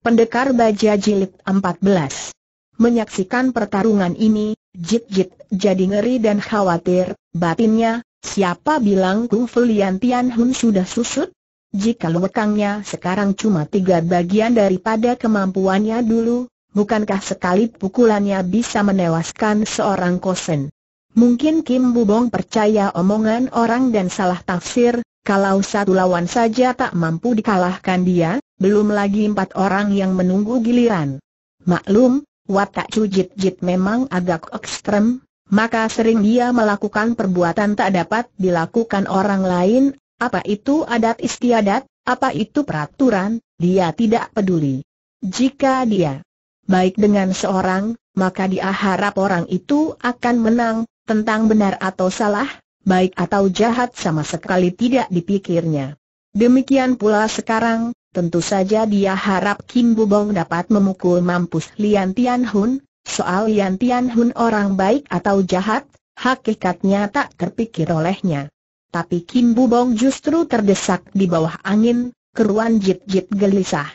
Pendekar Baja Jilid 14 Menyaksikan pertarungan ini, Jit Jit jadi ngeri dan khawatir, batinnya, siapa bilang Kung Fu Lian Tian Hun sudah susut? Jika lewekangnya sekarang cuma tiga bagian daripada kemampuannya dulu, bukankah sekali pukulannya bisa menewaskan seorang kosen? Mungkin Kim Bubong percaya omongan orang dan salah tafsir, kalau satu lawan saja tak mampu dikalahkan dia, belum lagi empat orang yang menunggu giliran. Maklum, watak Cujit Jit memang agak ekstrem, maka sering dia melakukan perbuatan tak dapat dilakukan orang lain, apa itu adat istiadat, apa itu peraturan, dia tidak peduli. Jika dia baik dengan seorang, maka dia harap orang itu akan menang, tentang benar atau salah, baik atau jahat sama sekali tidak dipikirnya. Demikian pula sekarang, Tentu saja dia harap Kim Bubong dapat memukul mampus Lian Tian Hun, soal Lian Tian Hun orang baik atau jahat, hakikatnya tak terpikir olehnya. Tapi Kim Bubong justru terdesak di bawah angin, keruan jit-jit gelisah.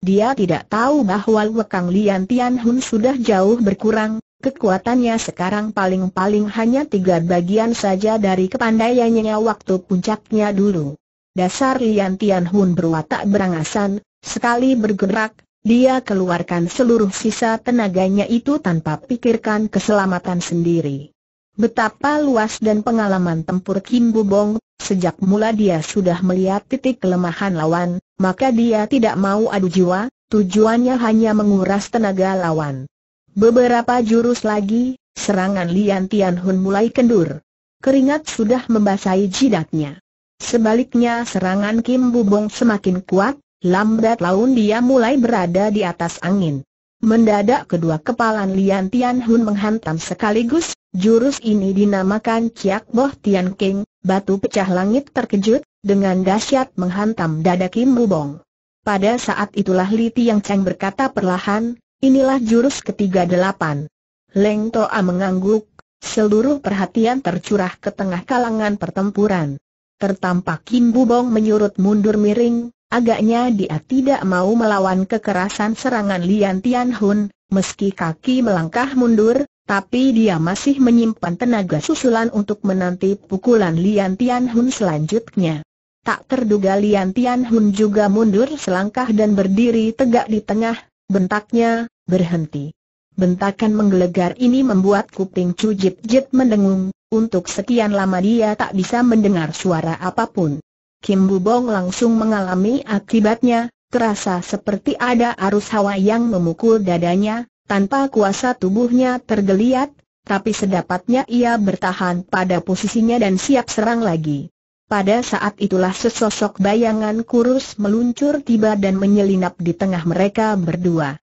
Dia tidak tahu bahwa Wekang Lian Tian Hun sudah jauh berkurang, Kekuatannya sekarang paling-paling hanya tiga bagian saja dari kepandaiannya waktu puncaknya dulu. Dasar Lian Tian Hun berwatak berangasan, sekali bergerak, dia keluarkan seluruh sisa tenaganya itu tanpa pikirkan keselamatan sendiri. Betapa luas dan pengalaman tempur Kim Bubong, sejak mula dia sudah melihat titik kelemahan lawan, maka dia tidak mau adu jiwa, tujuannya hanya menguras tenaga lawan. Beberapa jurus lagi, serangan Lian Tian Hun mulai kendur. Keringat sudah membasahi jidatnya. Sebaliknya serangan Kim Bubong semakin kuat, lambat laun dia mulai berada di atas angin. Mendadak kedua kepalan Lian Tian Hun menghantam sekaligus, jurus ini dinamakan Ciak Boh Tian King, batu pecah langit terkejut, dengan dahsyat menghantam dada Kim Bubong. Pada saat itulah Li Tiang Cheng berkata perlahan, inilah jurus ketiga delapan. Leng Toa mengangguk, seluruh perhatian tercurah ke tengah kalangan pertempuran tertampak Kim Bubong menyurut mundur miring, agaknya dia tidak mau melawan kekerasan serangan Lian Tian Hun, meski kaki melangkah mundur, tapi dia masih menyimpan tenaga susulan untuk menanti pukulan Lian Tian Hun selanjutnya. Tak terduga Lian Tian Hun juga mundur selangkah dan berdiri tegak di tengah, bentaknya, berhenti. Bentakan menggelegar ini membuat kuping cujit-jit mendengung, untuk sekian lama dia tak bisa mendengar suara apapun. Kim Bubong langsung mengalami akibatnya, terasa seperti ada arus hawa yang memukul dadanya, tanpa kuasa tubuhnya tergeliat, tapi sedapatnya ia bertahan pada posisinya dan siap serang lagi. Pada saat itulah sesosok bayangan kurus meluncur tiba dan menyelinap di tengah mereka berdua.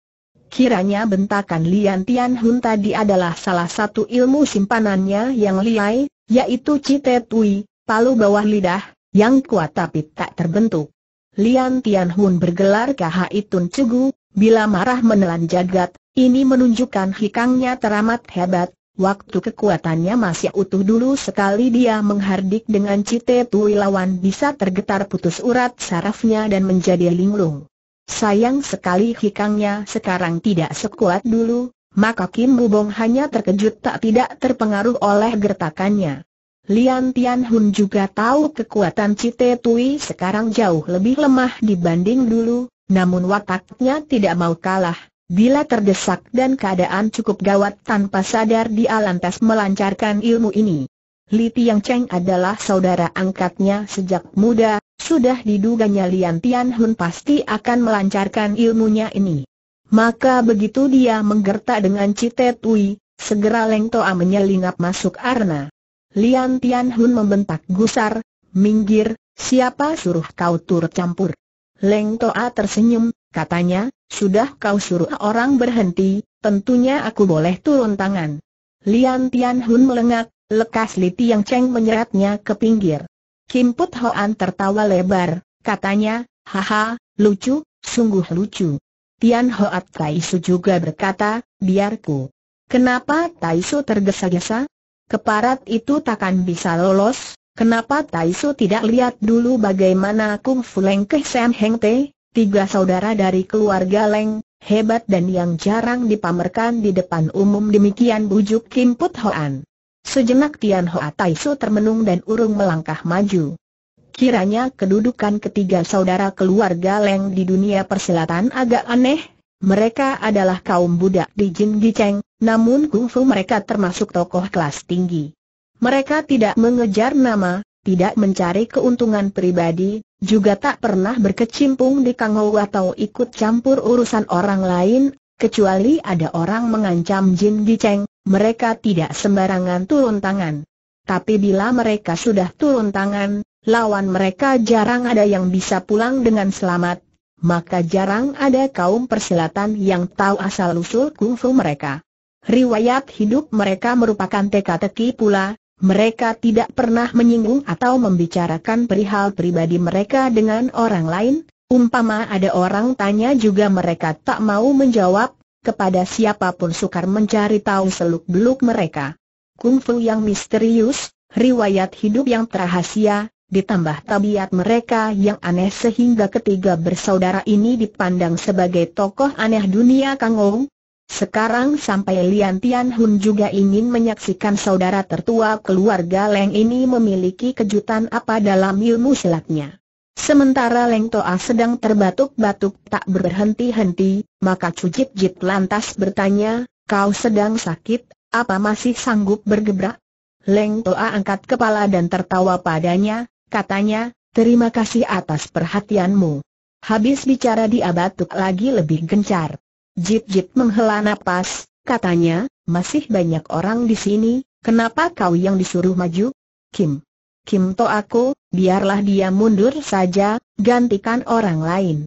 Kiranya bentakan Lian Tian Hun tadi adalah salah satu ilmu simpanannya yang liai, yaitu Cite Tui, palu bawah lidah, yang kuat tapi tak terbentuk. Lian Tian Hun bergelar KHI Tun Cugu, bila marah menelan jagat, ini menunjukkan hikangnya teramat hebat, Waktu kekuatannya masih utuh dulu sekali dia menghardik dengan cite tui lawan bisa tergetar putus urat sarafnya dan menjadi linglung. Sayang sekali hikangnya sekarang tidak sekuat dulu, maka Kim Bubong hanya terkejut tak tidak terpengaruh oleh gertakannya. Lian Tian Hun juga tahu kekuatan Cite Tui sekarang jauh lebih lemah dibanding dulu, namun wataknya tidak mau kalah. Bila terdesak dan keadaan cukup gawat tanpa sadar dia lantas melancarkan ilmu ini. Li Tiang Cheng adalah saudara angkatnya sejak muda, sudah diduganya Lian Tian Hun pasti akan melancarkan ilmunya ini. Maka begitu dia menggertak dengan Cite Tui, segera Leng Toa menyelinap masuk arna. Lian Tian Hun membentak gusar, minggir, siapa suruh kau turut campur? Leng Toa tersenyum, katanya, sudah kau suruh orang berhenti, tentunya aku boleh turun tangan. Lian Tian Hun melengak, lekas Li Tiang Cheng menyeretnya ke pinggir. Kim Put Hoan tertawa lebar, katanya, haha, lucu, sungguh lucu. Tian Hoat Taisu juga berkata, biarku. Kenapa Taisu tergesa-gesa? Keparat itu takkan bisa lolos, kenapa Taisu tidak lihat dulu bagaimana Kung Fu Leng Keh Sam Heng Te, tiga saudara dari keluarga Leng, hebat dan yang jarang dipamerkan di depan umum demikian bujuk Kim Put Hoan. Sejenak Tian Hoa Su termenung dan urung melangkah maju. Kiranya kedudukan ketiga saudara keluarga Leng di dunia persilatan agak aneh, mereka adalah kaum budak di Jin namun kungfu mereka termasuk tokoh kelas tinggi. Mereka tidak mengejar nama, tidak mencari keuntungan pribadi, juga tak pernah berkecimpung di kangau atau ikut campur urusan orang lain, Kecuali ada orang mengancam Jin Di Cheng, mereka tidak sembarangan turun tangan. Tapi bila mereka sudah turun tangan, lawan mereka jarang ada yang bisa pulang dengan selamat, maka jarang ada kaum persilatan yang tahu asal-usul kungfu mereka. Riwayat hidup mereka merupakan teka-teki pula, mereka tidak pernah menyinggung atau membicarakan perihal pribadi mereka dengan orang lain, Umpama ada orang tanya juga mereka tak mau menjawab, kepada siapapun sukar mencari tahu seluk-beluk mereka. Kungfu yang misterius, riwayat hidup yang terahasia, ditambah tabiat mereka yang aneh sehingga ketiga bersaudara ini dipandang sebagai tokoh aneh dunia Kangou. Sekarang sampai Lian Tian Hun juga ingin menyaksikan saudara tertua keluarga Leng ini memiliki kejutan apa dalam ilmu silatnya. Sementara Leng Toa sedang terbatuk-batuk tak berhenti-henti, maka Cujit Jit lantas bertanya, kau sedang sakit, apa masih sanggup bergebrak? Leng Toa angkat kepala dan tertawa padanya, katanya, terima kasih atas perhatianmu. Habis bicara dia batuk lagi lebih gencar. Jit Jit menghela napas, katanya, masih banyak orang di sini, kenapa kau yang disuruh maju? Kim. Kim Toa aku biarlah dia mundur saja, gantikan orang lain.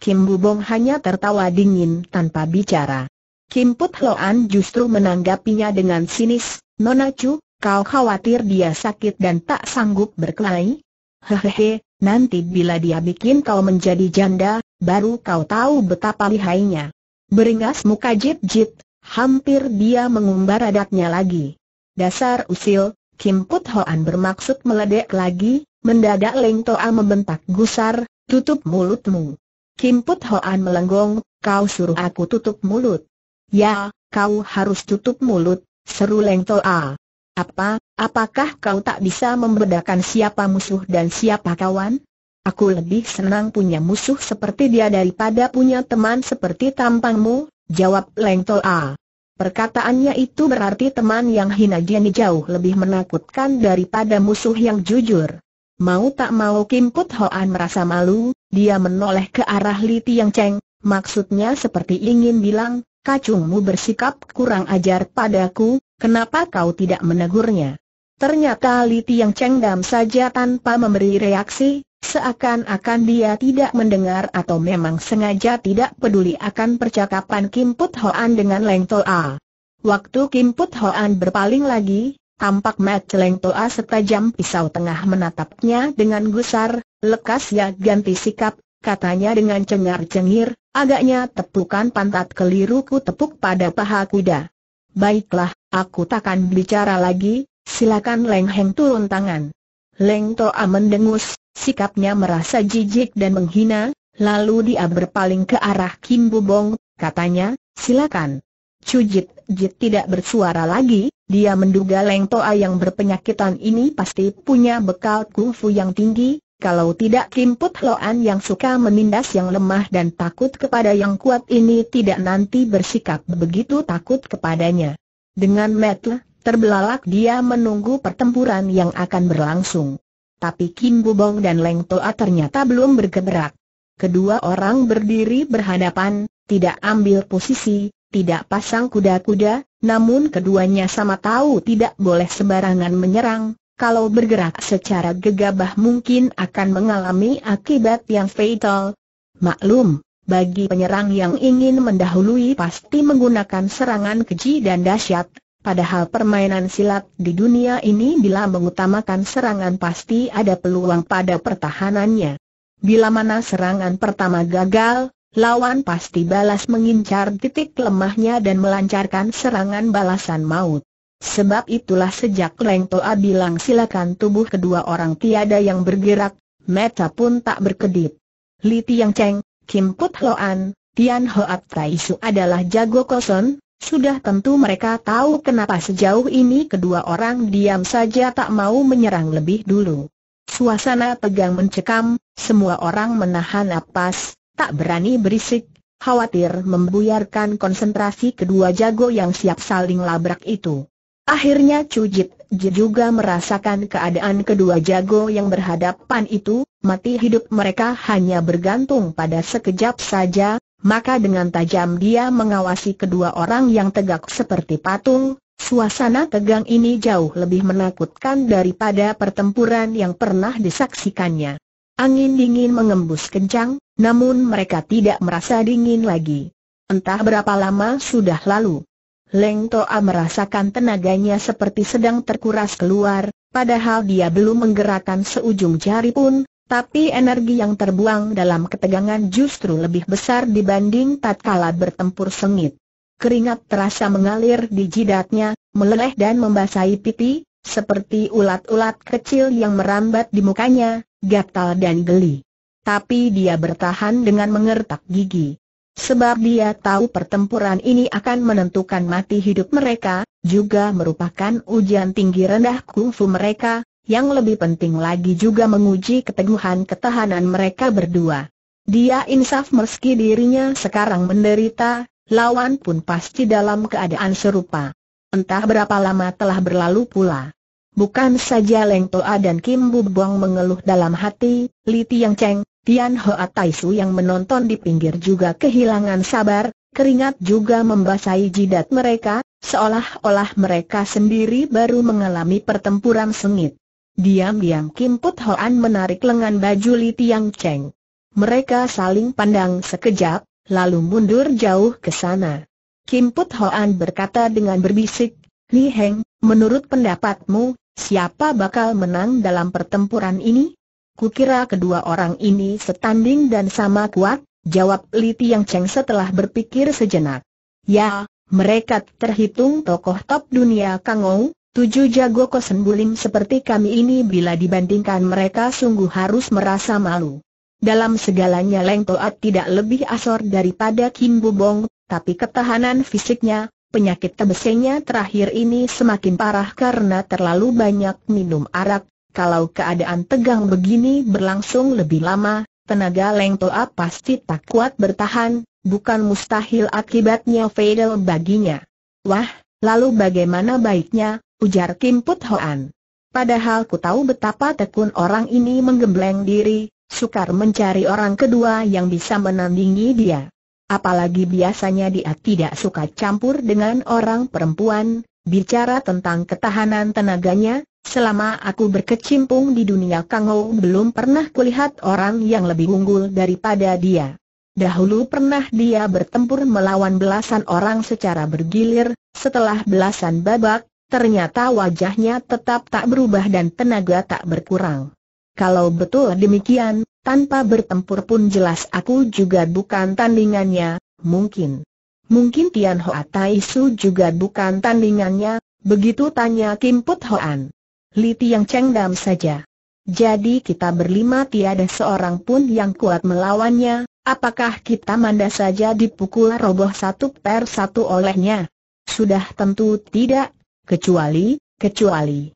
Kim Bubong hanya tertawa dingin tanpa bicara. Kim Put Loan justru menanggapinya dengan sinis, Nona Chu, kau khawatir dia sakit dan tak sanggup berkelahi? Hehehe, nanti bila dia bikin kau menjadi janda, baru kau tahu betapa lihainya. Beringas muka Jit Jit, hampir dia mengumbar adatnya lagi. Dasar usil, Kim Put Hoan bermaksud meledek lagi, Mendadak Leng Toa membentak gusar, tutup mulutmu. Kim Put Hoan melenggong, kau suruh aku tutup mulut. Ya, kau harus tutup mulut, seru Leng Toa. Apa, apakah kau tak bisa membedakan siapa musuh dan siapa kawan? Aku lebih senang punya musuh seperti dia daripada punya teman seperti tampangmu, jawab Leng Toa. Perkataannya itu berarti teman yang hina jeni jauh lebih menakutkan daripada musuh yang jujur. Mau tak mau Kim Put Hoan merasa malu, dia menoleh ke arah Li Tiang Cheng, maksudnya seperti ingin bilang, kacungmu bersikap kurang ajar padaku, kenapa kau tidak menegurnya? Ternyata Li Tiang Cheng dam saja tanpa memberi reaksi, seakan-akan dia tidak mendengar atau memang sengaja tidak peduli akan percakapan Kim Put Hoan dengan Leng Toa. Waktu Kim Put Hoan berpaling lagi, Tampak Mat Leng Toa setajam pisau tengah menatapnya dengan gusar, lekas ya ganti sikap, katanya dengan cengar-cengir, agaknya tepukan pantat keliru ku tepuk pada paha kuda. Baiklah, aku takkan bicara lagi, silakan Leng Heng turun tangan. Leng Toa mendengus, sikapnya merasa jijik dan menghina, lalu dia berpaling ke arah Kim Bubong, katanya, silakan. Cujit Jit tidak bersuara lagi, dia menduga Leng Toa yang berpenyakitan ini pasti punya bekal kungfu yang tinggi, kalau tidak Kim Put Loan yang suka menindas yang lemah dan takut kepada yang kuat ini tidak nanti bersikap begitu takut kepadanya. Dengan metle, terbelalak dia menunggu pertempuran yang akan berlangsung. Tapi Kim Bubong dan Leng Toa ternyata belum bergerak. Kedua orang berdiri berhadapan, tidak ambil posisi, tidak pasang kuda-kuda, namun keduanya sama tahu tidak boleh sembarangan menyerang, kalau bergerak secara gegabah mungkin akan mengalami akibat yang fatal. Maklum, bagi penyerang yang ingin mendahului pasti menggunakan serangan keji dan dahsyat, padahal permainan silat di dunia ini bila mengutamakan serangan pasti ada peluang pada pertahanannya. Bila mana serangan pertama gagal, lawan pasti balas mengincar titik lemahnya dan melancarkan serangan balasan maut. Sebab itulah sejak Leng Toa bilang silakan tubuh kedua orang tiada yang bergerak, meta pun tak berkedip. Li Tiang Cheng, Kim Put Hoan, Tian Hoat Tai Su adalah jago kosong, sudah tentu mereka tahu kenapa sejauh ini kedua orang diam saja tak mau menyerang lebih dulu. Suasana tegang mencekam, semua orang menahan napas, tak berani berisik, khawatir membuyarkan konsentrasi kedua jago yang siap saling labrak itu. Akhirnya Cujit juga merasakan keadaan kedua jago yang berhadapan itu, mati hidup mereka hanya bergantung pada sekejap saja, maka dengan tajam dia mengawasi kedua orang yang tegak seperti patung, suasana tegang ini jauh lebih menakutkan daripada pertempuran yang pernah disaksikannya. Angin dingin mengembus kencang, namun mereka tidak merasa dingin lagi. Entah berapa lama sudah lalu. Leng Toa merasakan tenaganya seperti sedang terkuras keluar, padahal dia belum menggerakkan seujung jari pun, tapi energi yang terbuang dalam ketegangan justru lebih besar dibanding tatkala bertempur sengit. Keringat terasa mengalir di jidatnya, meleleh dan membasahi pipi, seperti ulat-ulat kecil yang merambat di mukanya, gatal dan geli. Tapi dia bertahan dengan mengertak gigi. Sebab dia tahu pertempuran ini akan menentukan mati hidup mereka, juga merupakan ujian tinggi rendah kungfu mereka, yang lebih penting lagi juga menguji keteguhan ketahanan mereka berdua. Dia insaf meski dirinya sekarang menderita, lawan pun pasti dalam keadaan serupa. Entah berapa lama telah berlalu pula. Bukan saja Leng Toa dan Kim Bu Buang mengeluh dalam hati, Li Tiang Cheng, Tian Hoa Tai Su yang menonton di pinggir juga kehilangan sabar, keringat juga membasahi jidat mereka, seolah-olah mereka sendiri baru mengalami pertempuran sengit. Diam-diam Kim Put Hoan menarik lengan baju Li Tiang Cheng. Mereka saling pandang sekejap, lalu mundur jauh ke sana. Kim Put Hoan berkata dengan berbisik, Li Heng, menurut pendapatmu, Siapa bakal menang dalam pertempuran ini? Kukira kedua orang ini setanding dan sama kuat, jawab Li Tiang Cheng setelah berpikir sejenak. Ya, mereka terhitung tokoh top dunia Kangou, tujuh jago bulim seperti kami ini bila dibandingkan mereka sungguh harus merasa malu. Dalam segalanya Leng Toat tidak lebih asor daripada Kim Bubong, tapi ketahanan fisiknya, Penyakit tebesenya terakhir ini semakin parah karena terlalu banyak minum arak. Kalau keadaan tegang begini berlangsung lebih lama, tenaga Leng Toa pasti tak kuat bertahan, bukan mustahil akibatnya fatal baginya. Wah, lalu bagaimana baiknya, ujar Kim Put Hoan. Padahal ku tahu betapa tekun orang ini menggembleng diri, sukar mencari orang kedua yang bisa menandingi dia. Apalagi biasanya dia tidak suka campur dengan orang perempuan, bicara tentang ketahanan tenaganya, selama aku berkecimpung di dunia Kangou belum pernah kulihat orang yang lebih unggul daripada dia. Dahulu pernah dia bertempur melawan belasan orang secara bergilir, setelah belasan babak, ternyata wajahnya tetap tak berubah dan tenaga tak berkurang. Kalau betul demikian, tanpa bertempur pun jelas aku juga bukan tandingannya, mungkin. Mungkin Tian Hoa Tai Su juga bukan tandingannya, begitu tanya Kim Put Hoan. Li Tiang Cheng Dam saja. Jadi kita berlima tiada seorang pun yang kuat melawannya, apakah kita manda saja dipukul roboh satu per satu olehnya? Sudah tentu tidak, kecuali, kecuali.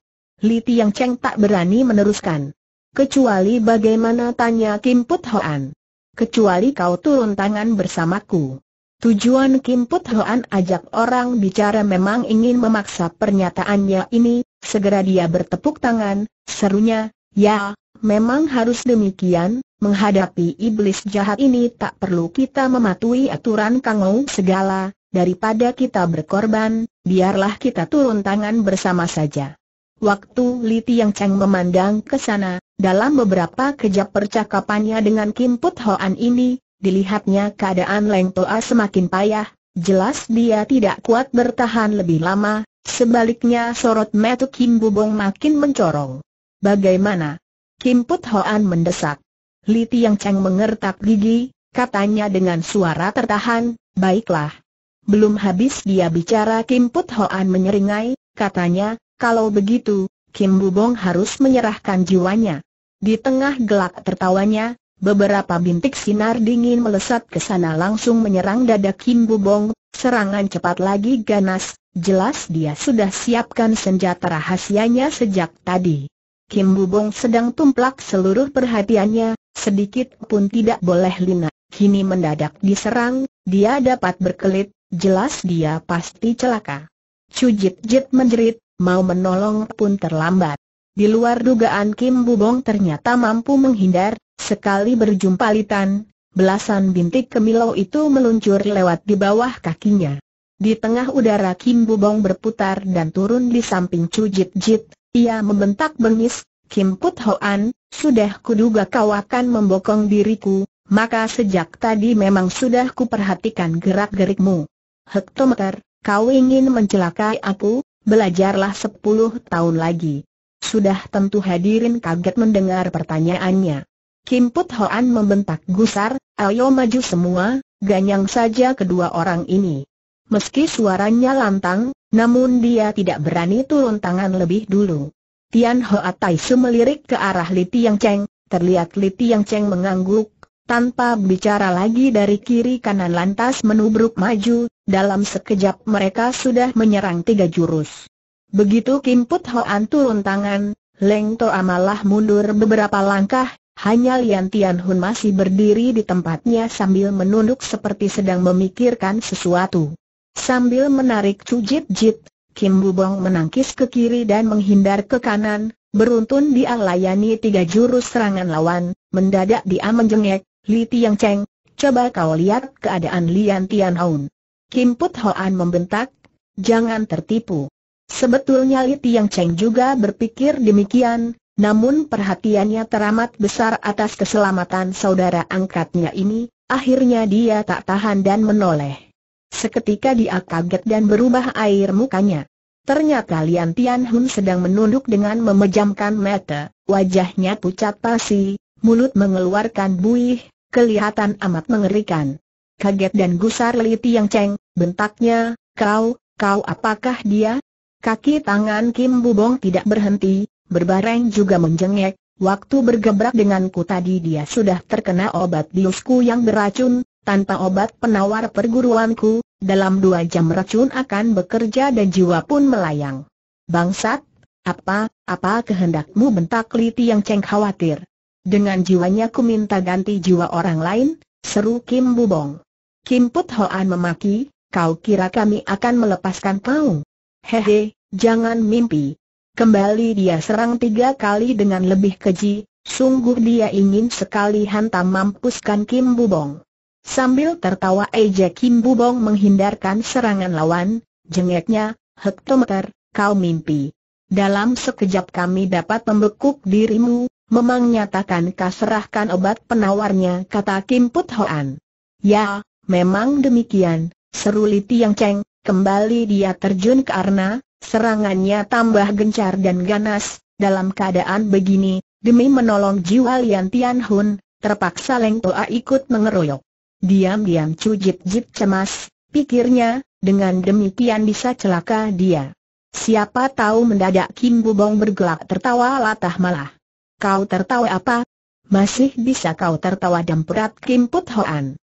Li Tiang Cheng tak berani meneruskan. Kecuali bagaimana tanya Kim Put Hoan. Kecuali kau turun tangan bersamaku. Tujuan Kim Put Hoan ajak orang bicara memang ingin memaksa pernyataannya ini, segera dia bertepuk tangan, serunya, ya, memang harus demikian, menghadapi iblis jahat ini tak perlu kita mematuhi aturan kangou segala, daripada kita berkorban, biarlah kita turun tangan bersama saja. Waktu Li Tiang Cheng memandang ke sana, dalam beberapa kejap percakapannya dengan Kim Put Hoan ini, dilihatnya keadaan Leng Toa semakin payah, jelas dia tidak kuat bertahan lebih lama, sebaliknya sorot metu Kim Bubong makin mencorong. Bagaimana? Kim Put Hoan mendesak. Li Tiang Cheng mengertak gigi, katanya dengan suara tertahan, baiklah. Belum habis dia bicara Kim Put Hoan menyeringai, katanya, kalau begitu, Kim Bubong harus menyerahkan jiwanya. Di tengah gelak tertawanya, beberapa bintik sinar dingin melesat ke sana langsung menyerang dada Kim Bubong, serangan cepat lagi ganas, jelas dia sudah siapkan senjata rahasianya sejak tadi. Kim Bubong sedang tumplak seluruh perhatiannya, sedikit pun tidak boleh lina. Kini mendadak diserang, dia dapat berkelit, jelas dia pasti celaka. Cujit Jit menjerit, mau menolong pun terlambat. Di luar dugaan Kim Bubong ternyata mampu menghindar, sekali berjumpa Litan, belasan bintik kemilau itu meluncur lewat di bawah kakinya. Di tengah udara Kim Bubong berputar dan turun di samping Chu Jit Jit, ia membentak bengis, Kim Put Hoan, sudah kuduga kau akan membokong diriku, maka sejak tadi memang sudah kuperhatikan gerak-gerikmu. Hektometer, kau ingin mencelakai aku, belajarlah sepuluh tahun lagi sudah tentu hadirin kaget mendengar pertanyaannya. Kim Put Hoan membentak gusar, ayo maju semua, ganyang saja kedua orang ini. Meski suaranya lantang, namun dia tidak berani turun tangan lebih dulu. Tian Hoa Taisu melirik ke arah Li Tiang Cheng, terlihat Li Tiang Cheng mengangguk, tanpa bicara lagi dari kiri kanan lantas menubruk maju, dalam sekejap mereka sudah menyerang tiga jurus. Begitu Kim Put Hoan turun tangan, Leng To Amalah mundur beberapa langkah, hanya Lian Tian Hun masih berdiri di tempatnya sambil menunduk seperti sedang memikirkan sesuatu. Sambil menarik cujit jit, Kim Bubong menangkis ke kiri dan menghindar ke kanan, beruntun dia layani tiga jurus serangan lawan, mendadak dia menjengek, Li Tiang Cheng, coba kau lihat keadaan Lian Tian Hun. Kim Put Hoan membentak, jangan tertipu. Sebetulnya Li Tiang Cheng juga berpikir demikian, namun perhatiannya teramat besar atas keselamatan saudara angkatnya ini, akhirnya dia tak tahan dan menoleh. Seketika dia kaget dan berubah air mukanya. Ternyata Lian Tian Hun sedang menunduk dengan memejamkan mata, wajahnya pucat pasi, mulut mengeluarkan buih, kelihatan amat mengerikan. Kaget dan gusar Li Tiang Cheng, bentaknya, kau, kau apakah dia? Kaki tangan Kim Bubong tidak berhenti, berbareng juga menjengek, waktu bergebrak denganku tadi dia sudah terkena obat biusku yang beracun, tanpa obat penawar perguruanku, dalam dua jam racun akan bekerja dan jiwa pun melayang. Bangsat, apa, apa kehendakmu bentak Liti yang ceng khawatir. Dengan jiwanya ku minta ganti jiwa orang lain, seru Kim Bubong. Kim Put Hoan memaki, kau kira kami akan melepaskan kau? Hehe, jangan mimpi. Kembali dia serang tiga kali dengan lebih keji, sungguh dia ingin sekali hantam mampuskan Kim Bubong. Sambil tertawa eja Kim Bubong menghindarkan serangan lawan, jengeknya, hektometer, kau mimpi. Dalam sekejap kami dapat membekuk dirimu, memang nyatakan kaserahkan obat penawarnya kata Kim Put Hoan. Ya, memang demikian, seru Li ceng, Kembali dia terjun ke arna, serangannya tambah gencar dan ganas, dalam keadaan begini, demi menolong jiwa Lian Tian Hun, terpaksa Leng Toa ikut mengeroyok. Diam-diam Cujit Jit cemas, pikirnya, dengan demikian bisa celaka dia. Siapa tahu mendadak Kim Bubong bergelak tertawa latah malah. Kau tertawa apa? Masih bisa kau tertawa dan perat Kim Put Hoan.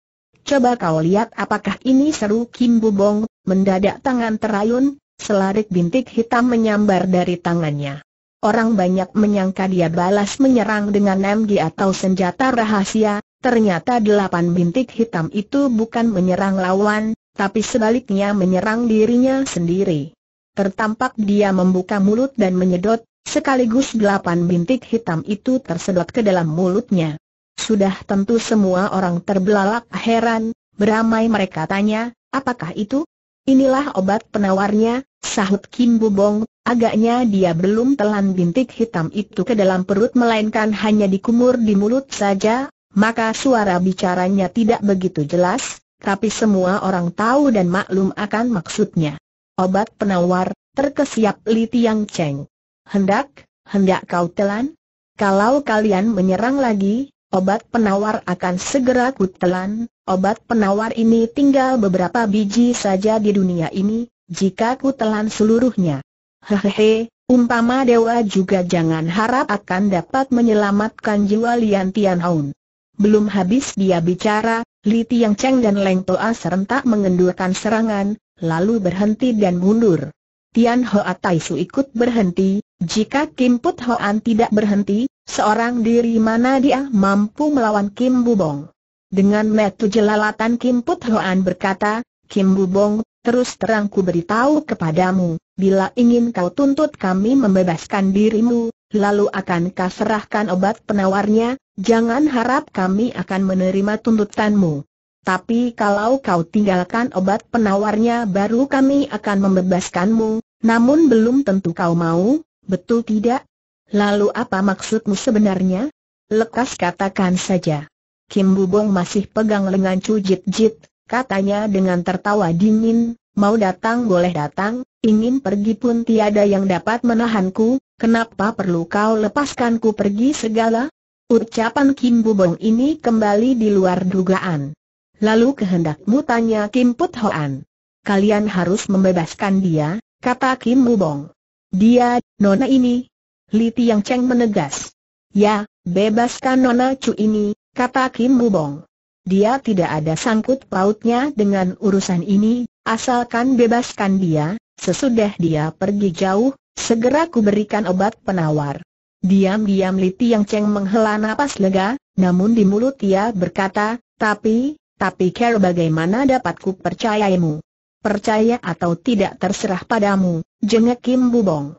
Coba kau lihat apakah ini seru Kim Bubong, mendadak tangan terayun, selarik bintik hitam menyambar dari tangannya. Orang banyak menyangka dia balas menyerang dengan MG atau senjata rahasia, ternyata delapan bintik hitam itu bukan menyerang lawan, tapi sebaliknya menyerang dirinya sendiri. Tertampak dia membuka mulut dan menyedot, sekaligus delapan bintik hitam itu tersedot ke dalam mulutnya. Sudah tentu semua orang terbelalak heran, beramai mereka tanya, apakah itu? Inilah obat penawarnya, sahut Kim Bubong, agaknya dia belum telan bintik hitam itu ke dalam perut melainkan hanya dikumur di mulut saja, maka suara bicaranya tidak begitu jelas, tapi semua orang tahu dan maklum akan maksudnya. Obat penawar, terkesiap Li Tiang Cheng. Hendak, hendak kau telan? Kalau kalian menyerang lagi, Obat penawar akan segera kutelan, obat penawar ini tinggal beberapa biji saja di dunia ini, jika kutelan seluruhnya. Hehehe, umpama dewa juga jangan harap akan dapat menyelamatkan jiwa Lian Tianhaun. Belum habis dia bicara, Li Tiang Cheng dan Leng Toa serentak mengendurkan serangan, lalu berhenti dan mundur. Tian Hoa Su ikut berhenti, jika Kim Put Hoan tidak berhenti, Seorang diri mana dia mampu melawan Kim Bubong? Dengan metu jelalatan Kim Put Hoan berkata, Kim Bubong, terus terang ku beritahu kepadamu, bila ingin kau tuntut kami membebaskan dirimu, lalu akan kau serahkan obat penawarnya, jangan harap kami akan menerima tuntutanmu. Tapi kalau kau tinggalkan obat penawarnya baru kami akan membebaskanmu, namun belum tentu kau mau, betul tidak? Lalu apa maksudmu sebenarnya? Lekas katakan saja. Kim Bubong masih pegang lengan Chu Jit Jit, katanya dengan tertawa dingin, mau datang boleh datang, ingin pergi pun tiada yang dapat menahanku, kenapa perlu kau lepaskanku pergi segala? Ucapan Kim Bubong ini kembali di luar dugaan. Lalu kehendakmu tanya Kim Put Hoan. Kalian harus membebaskan dia, kata Kim Bubong. Dia, nona ini, Li Tiang Cheng menegas. Ya, bebaskan Nona Chu ini, kata Kim Bubong. Dia tidak ada sangkut pautnya dengan urusan ini, asalkan bebaskan dia, sesudah dia pergi jauh, segera kuberikan obat penawar. Diam-diam Li Tiang Cheng menghela napas lega, namun di mulut ia berkata, tapi, tapi care bagaimana dapatku percayaimu? Percaya atau tidak terserah padamu, jengek Kim Bubong.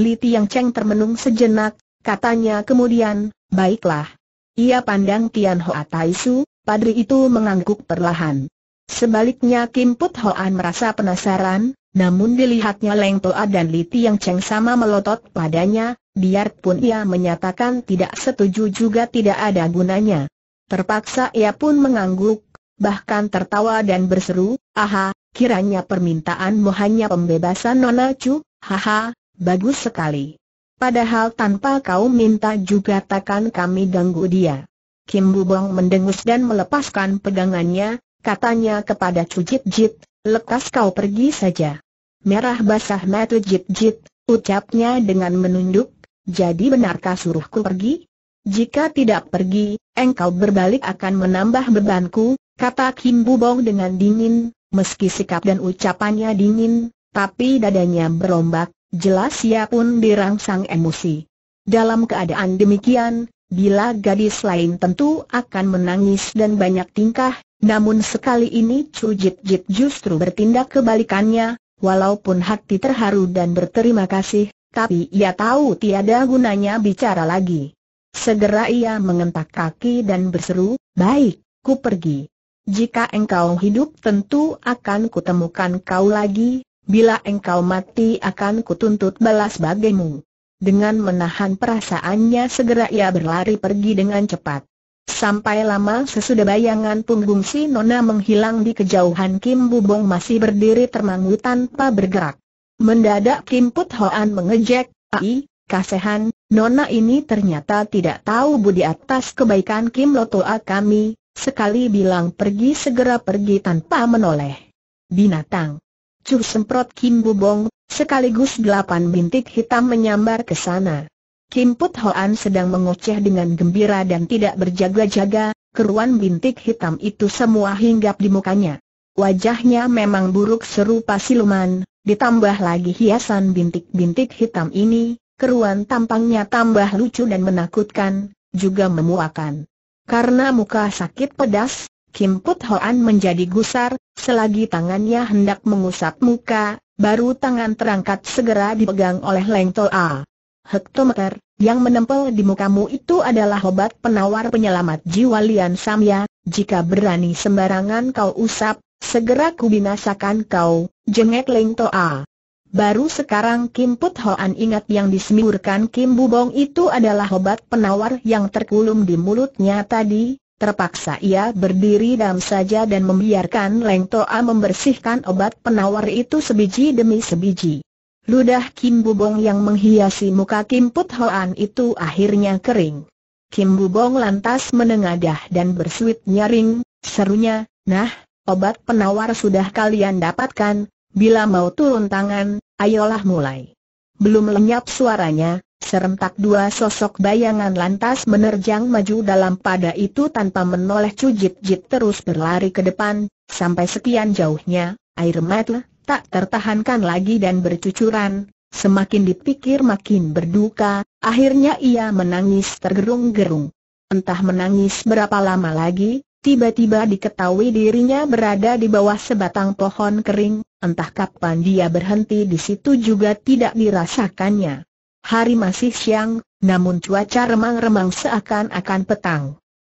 Li Tiang Cheng termenung sejenak, katanya kemudian, baiklah. Ia pandang Tian Hoa Tai Su, padri itu mengangguk perlahan. Sebaliknya Kim Put Hoan merasa penasaran, namun dilihatnya Leng Toa dan Li Tiang Cheng sama melotot padanya, biarpun ia menyatakan tidak setuju juga tidak ada gunanya. Terpaksa ia pun mengangguk, bahkan tertawa dan berseru, aha, kiranya permintaanmu hanya pembebasan Nona Chu, haha, bagus sekali. Padahal tanpa kau minta juga takkan kami ganggu dia. Kim Bubong mendengus dan melepaskan pegangannya, katanya kepada Chu Jit Jit, lekas kau pergi saja. Merah basah mata Jit Jit, ucapnya dengan menunduk, jadi benarkah suruhku pergi? Jika tidak pergi, engkau berbalik akan menambah bebanku, kata Kim Bubong dengan dingin, meski sikap dan ucapannya dingin, tapi dadanya berombak, jelas ia pun dirangsang emosi. Dalam keadaan demikian, bila gadis lain tentu akan menangis dan banyak tingkah, namun sekali ini Chu Jit Jit justru bertindak kebalikannya, walaupun hati terharu dan berterima kasih, tapi ia tahu tiada gunanya bicara lagi. Segera ia mengentak kaki dan berseru, baik, ku pergi. Jika engkau hidup tentu akan kutemukan kau lagi, Bila engkau mati akan kutuntut balas bagimu. Dengan menahan perasaannya segera ia berlari pergi dengan cepat. Sampai lama sesudah bayangan punggung si Nona menghilang di kejauhan Kim Bubong masih berdiri termangu tanpa bergerak. Mendadak Kim Put Hoan mengejek, Ai, kasehan, Nona ini ternyata tidak tahu budi atas kebaikan Kim Lotoa kami, sekali bilang pergi segera pergi tanpa menoleh. Binatang, cur semprot Kim Bubong, sekaligus delapan bintik hitam menyambar ke sana. Kim Put Hoan sedang mengoceh dengan gembira dan tidak berjaga-jaga, keruan bintik hitam itu semua hinggap di mukanya. Wajahnya memang buruk serupa siluman, ditambah lagi hiasan bintik-bintik hitam ini, keruan tampangnya tambah lucu dan menakutkan, juga memuakan. Karena muka sakit pedas, Kim Put Hoan menjadi gusar, selagi tangannya hendak mengusap muka, baru tangan terangkat segera dipegang oleh Leng Toa. Hektometer, yang menempel di mukamu itu adalah obat penawar penyelamat jiwa Lian Samya, jika berani sembarangan kau usap, segera kubinasakan kau, jengek Leng Toa. Baru sekarang Kim Put Hoan ingat yang disemburkan Kim Bubong itu adalah obat penawar yang terkulum di mulutnya tadi, Terpaksa ia berdiri dam saja dan membiarkan Leng Toa membersihkan obat penawar itu sebiji demi sebiji. Ludah Kim Bubong yang menghiasi muka Kim Put Hoan itu akhirnya kering. Kim Bubong lantas menengadah dan bersuit nyaring, serunya, Nah, obat penawar sudah kalian dapatkan, bila mau turun tangan, ayolah mulai. Belum lenyap suaranya, Serentak dua sosok bayangan lantas menerjang maju dalam pada itu tanpa menoleh cujit-jit terus berlari ke depan, sampai sekian jauhnya, air mata tak tertahankan lagi dan bercucuran, semakin dipikir makin berduka, akhirnya ia menangis tergerung-gerung. Entah menangis berapa lama lagi, tiba-tiba diketahui dirinya berada di bawah sebatang pohon kering, entah kapan dia berhenti di situ juga tidak dirasakannya. Hari masih siang, namun cuaca remang-remang seakan-akan petang.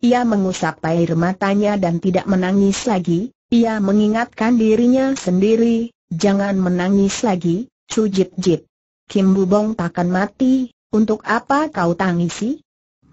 Ia mengusap air matanya dan tidak menangis lagi, ia mengingatkan dirinya sendiri, jangan menangis lagi, cujit Jit. Kim Bubong takkan mati, untuk apa kau tangisi?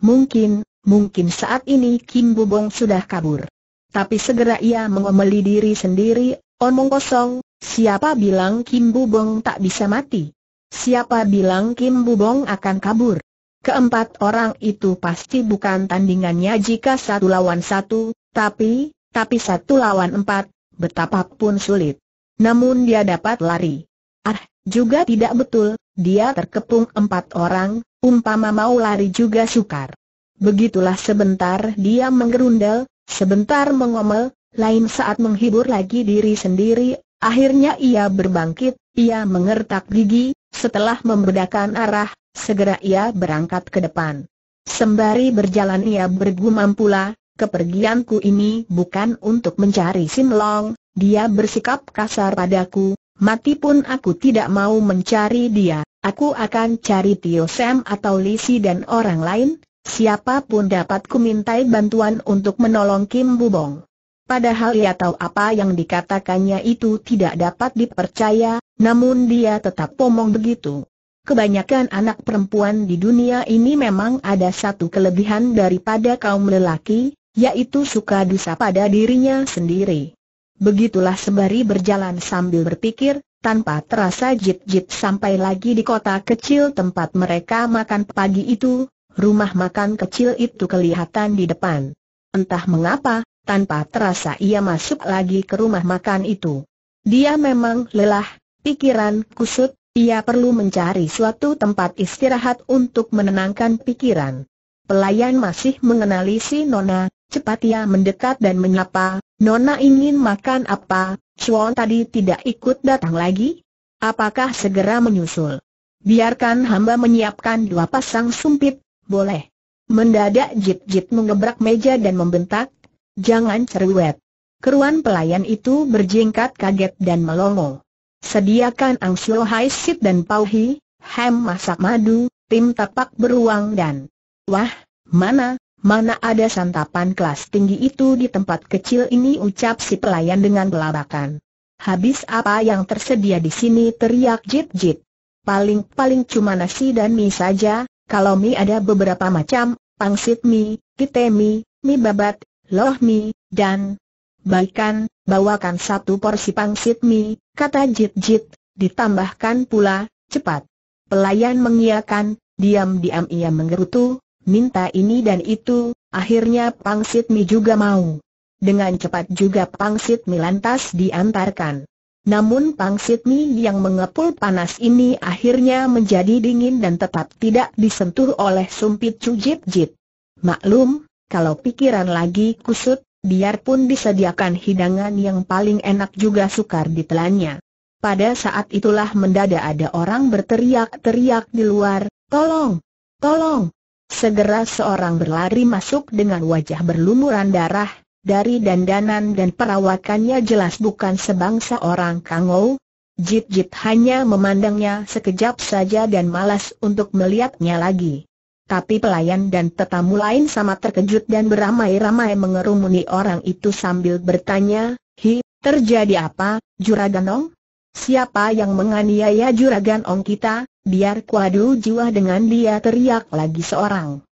Mungkin, mungkin saat ini Kim Bubong sudah kabur. Tapi segera ia mengomeli diri sendiri, omong kosong, siapa bilang Kim Bubong tak bisa mati? Siapa bilang Kim Bubong akan kabur? Keempat orang itu pasti bukan tandingannya jika satu lawan satu, tapi, tapi satu lawan empat, betapapun sulit. Namun dia dapat lari. Ah, juga tidak betul, dia terkepung empat orang, umpama mau lari juga sukar. Begitulah sebentar dia menggerundel, sebentar mengomel, lain saat menghibur lagi diri sendiri, akhirnya ia berbangkit, ia mengertak gigi, setelah membedakan arah, segera ia berangkat ke depan. Sembari berjalan ia bergumam pula, kepergianku ini bukan untuk mencari Simlong, dia bersikap kasar padaku, mati pun aku tidak mau mencari dia, aku akan cari Tio Sam atau Lisi dan orang lain, siapapun dapat kumintai bantuan untuk menolong Kim Bubong. Padahal ia tahu apa yang dikatakannya itu tidak dapat dipercaya, namun dia tetap pomong begitu. Kebanyakan anak perempuan di dunia ini memang ada satu kelebihan daripada kaum lelaki, yaitu suka dusa pada dirinya sendiri. Begitulah sembari berjalan sambil berpikir, tanpa terasa jit-jit sampai lagi di kota kecil tempat mereka makan pagi itu, rumah makan kecil itu kelihatan di depan. Entah mengapa, tanpa terasa ia masuk lagi ke rumah makan itu. Dia memang lelah, pikiran kusut, ia perlu mencari suatu tempat istirahat untuk menenangkan pikiran. Pelayan masih mengenali si Nona, cepat ia mendekat dan menyapa, Nona ingin makan apa, Chuan tadi tidak ikut datang lagi? Apakah segera menyusul? Biarkan hamba menyiapkan dua pasang sumpit, boleh. Mendadak Jip Jip mengebrak meja dan membentak, Jangan cerewet. Keruan pelayan itu berjingkat kaget dan melongo. Sediakan Ang Sio Hai dan pauhi. Hem, masak madu, tim tapak beruang dan... Wah, mana, mana ada santapan kelas tinggi itu di tempat kecil ini ucap si pelayan dengan belabakan. Habis apa yang tersedia di sini teriak Jit Jit. Paling-paling cuma nasi dan mie saja, kalau mie ada beberapa macam, pangsit mie, kite mie, mie babat, loh mie, dan Baikkan, bawakan satu porsi pangsit mie, kata Jit Jit, ditambahkan pula, cepat. Pelayan mengiakan, diam-diam ia menggerutu, minta ini dan itu, akhirnya pangsit mie juga mau. Dengan cepat juga pangsit mie lantas diantarkan. Namun pangsit mie yang mengepul panas ini akhirnya menjadi dingin dan tetap tidak disentuh oleh sumpit Cu Jit. Maklum, kalau pikiran lagi kusut, biarpun disediakan hidangan yang paling enak juga sukar ditelannya. Pada saat itulah mendadak ada orang berteriak-teriak di luar, tolong, tolong. Segera seorang berlari masuk dengan wajah berlumuran darah, dari dandanan dan perawakannya jelas bukan sebangsa orang Kangou. Jit-jit hanya memandangnya sekejap saja dan malas untuk melihatnya lagi tapi pelayan dan tetamu lain sama terkejut dan beramai-ramai mengerumuni orang itu sambil bertanya, Hi, terjadi apa, Juragan Ong? Siapa yang menganiaya Juragan Ong kita, biar kuadu jiwa dengan dia teriak lagi seorang.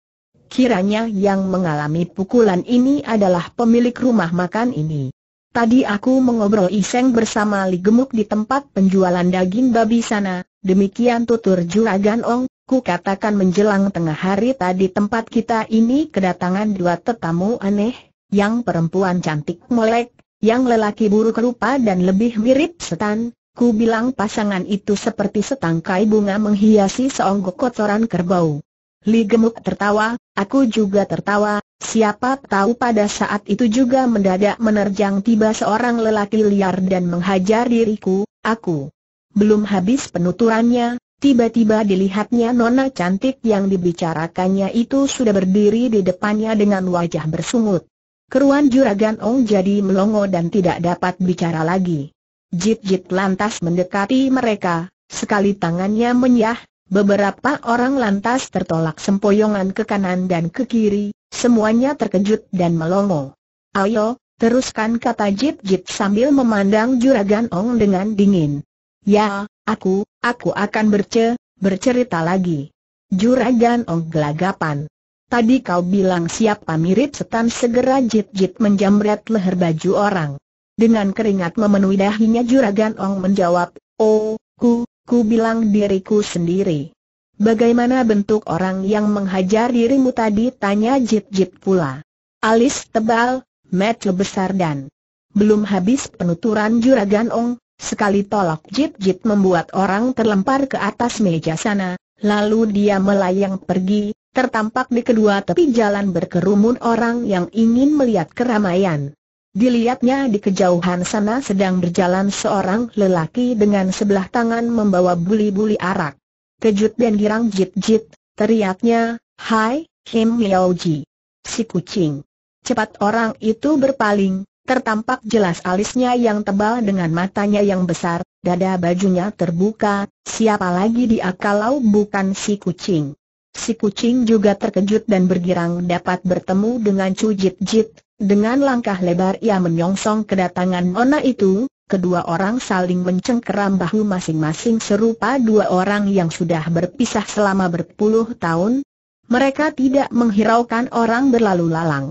Kiranya yang mengalami pukulan ini adalah pemilik rumah makan ini. Tadi aku mengobrol iseng bersama Li Gemuk di tempat penjualan daging babi sana, demikian tutur Juragan Ong, Ku katakan menjelang tengah hari tadi tempat kita ini kedatangan dua tetamu aneh, yang perempuan cantik molek, yang lelaki buruk rupa dan lebih mirip setan. Ku bilang pasangan itu seperti setangkai bunga menghiasi seonggok kotoran kerbau. Li gemuk tertawa, aku juga tertawa, siapa tahu pada saat itu juga mendadak menerjang tiba seorang lelaki liar dan menghajar diriku, aku. Belum habis penuturannya, Tiba-tiba dilihatnya nona cantik yang dibicarakannya itu sudah berdiri di depannya dengan wajah bersungut. Keruan Juragan Ong jadi melongo dan tidak dapat bicara lagi. Jit-jit lantas mendekati mereka, sekali tangannya menyah, beberapa orang lantas tertolak sempoyongan ke kanan dan ke kiri, semuanya terkejut dan melongo. Ayo, teruskan kata Jit-jit sambil memandang Juragan Ong dengan dingin. Ya, Aku, aku akan berce, bercerita lagi. Juragan Ong gelagapan. Tadi kau bilang siapa mirip setan segera jit-jit menjamret leher baju orang. Dengan keringat memenuhi dahinya Juragan Ong menjawab, Oh, ku, ku bilang diriku sendiri. Bagaimana bentuk orang yang menghajar dirimu tadi? Tanya jit-jit pula. Alis tebal, mata besar dan belum habis penuturan Juragan Ong, Sekali tolak jip-jip membuat orang terlempar ke atas meja sana, lalu dia melayang pergi, tertampak di kedua tepi jalan berkerumun orang yang ingin melihat keramaian. Dilihatnya di kejauhan sana sedang berjalan seorang lelaki dengan sebelah tangan membawa buli-buli arak. Kejut dan girang jip-jip, teriaknya, Hai, Kim Yao Si kucing. Cepat orang itu berpaling, Tertampak jelas alisnya yang tebal dengan matanya yang besar, dada bajunya terbuka, siapa lagi dia kalau bukan si kucing. Si kucing juga terkejut dan bergirang dapat bertemu dengan Cu Jit Jit, dengan langkah lebar ia menyongsong kedatangan ona itu, kedua orang saling mencengkeram bahu masing-masing serupa dua orang yang sudah berpisah selama berpuluh tahun. Mereka tidak menghiraukan orang berlalu lalang.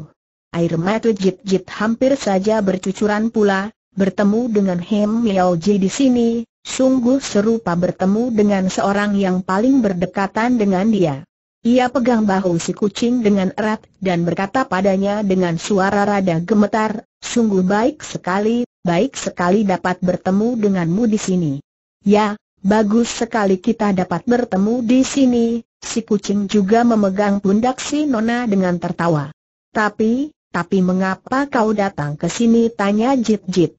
Air mata Jit Jit hampir saja bercucuran pula, bertemu dengan Hem Miao Ji di sini, sungguh serupa bertemu dengan seorang yang paling berdekatan dengan dia. Ia pegang bahu si kucing dengan erat dan berkata padanya dengan suara rada gemetar, sungguh baik sekali, baik sekali dapat bertemu denganmu di sini. Ya, bagus sekali kita dapat bertemu di sini, si kucing juga memegang pundak si Nona dengan tertawa. Tapi, tapi mengapa kau datang ke sini? Tanya Jit Jit.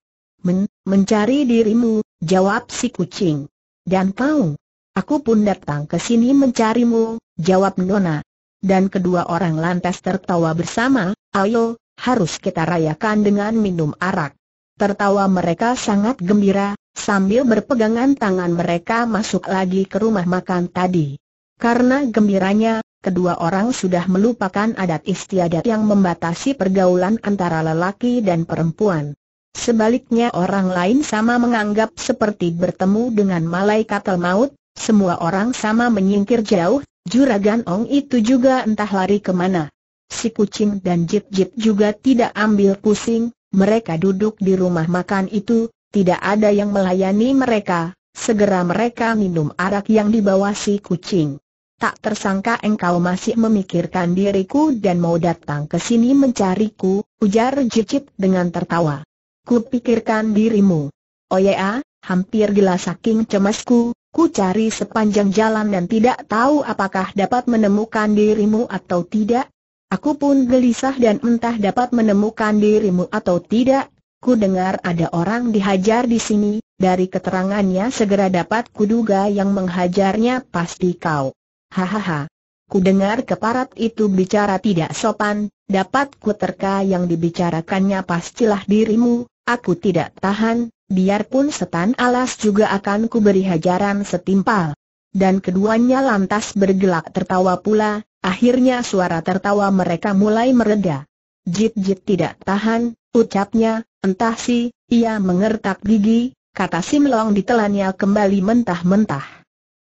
Men mencari dirimu, jawab si kucing. Dan kau? Aku pun datang ke sini mencarimu, jawab Nona. Dan kedua orang lantas tertawa bersama, ayo, harus kita rayakan dengan minum arak. Tertawa mereka sangat gembira, sambil berpegangan tangan mereka masuk lagi ke rumah makan tadi. Karena gembiranya, kedua orang sudah melupakan adat istiadat yang membatasi pergaulan antara lelaki dan perempuan. Sebaliknya orang lain sama menganggap seperti bertemu dengan malaikat maut, semua orang sama menyingkir jauh, juragan Ong itu juga entah lari kemana. Si kucing dan jip-jip juga tidak ambil pusing, mereka duduk di rumah makan itu, tidak ada yang melayani mereka, segera mereka minum arak yang dibawa si kucing tak tersangka engkau masih memikirkan diriku dan mau datang ke sini mencariku, ujar Jicit dengan tertawa. Ku pikirkan dirimu. Oh ya, hampir gila saking cemasku, ku cari sepanjang jalan dan tidak tahu apakah dapat menemukan dirimu atau tidak. Aku pun gelisah dan entah dapat menemukan dirimu atau tidak. Ku dengar ada orang dihajar di sini, dari keterangannya segera dapat kuduga yang menghajarnya pasti kau. Hahaha. Ku dengar keparat itu bicara tidak sopan, dapat ku terka yang dibicarakannya pastilah dirimu, aku tidak tahan, biarpun setan alas juga akan ku beri hajaran setimpal. Dan keduanya lantas bergelak tertawa pula, akhirnya suara tertawa mereka mulai mereda. Jit-jit tidak tahan, ucapnya, entah si, ia mengertak gigi, kata Simlong ditelannya kembali mentah-mentah.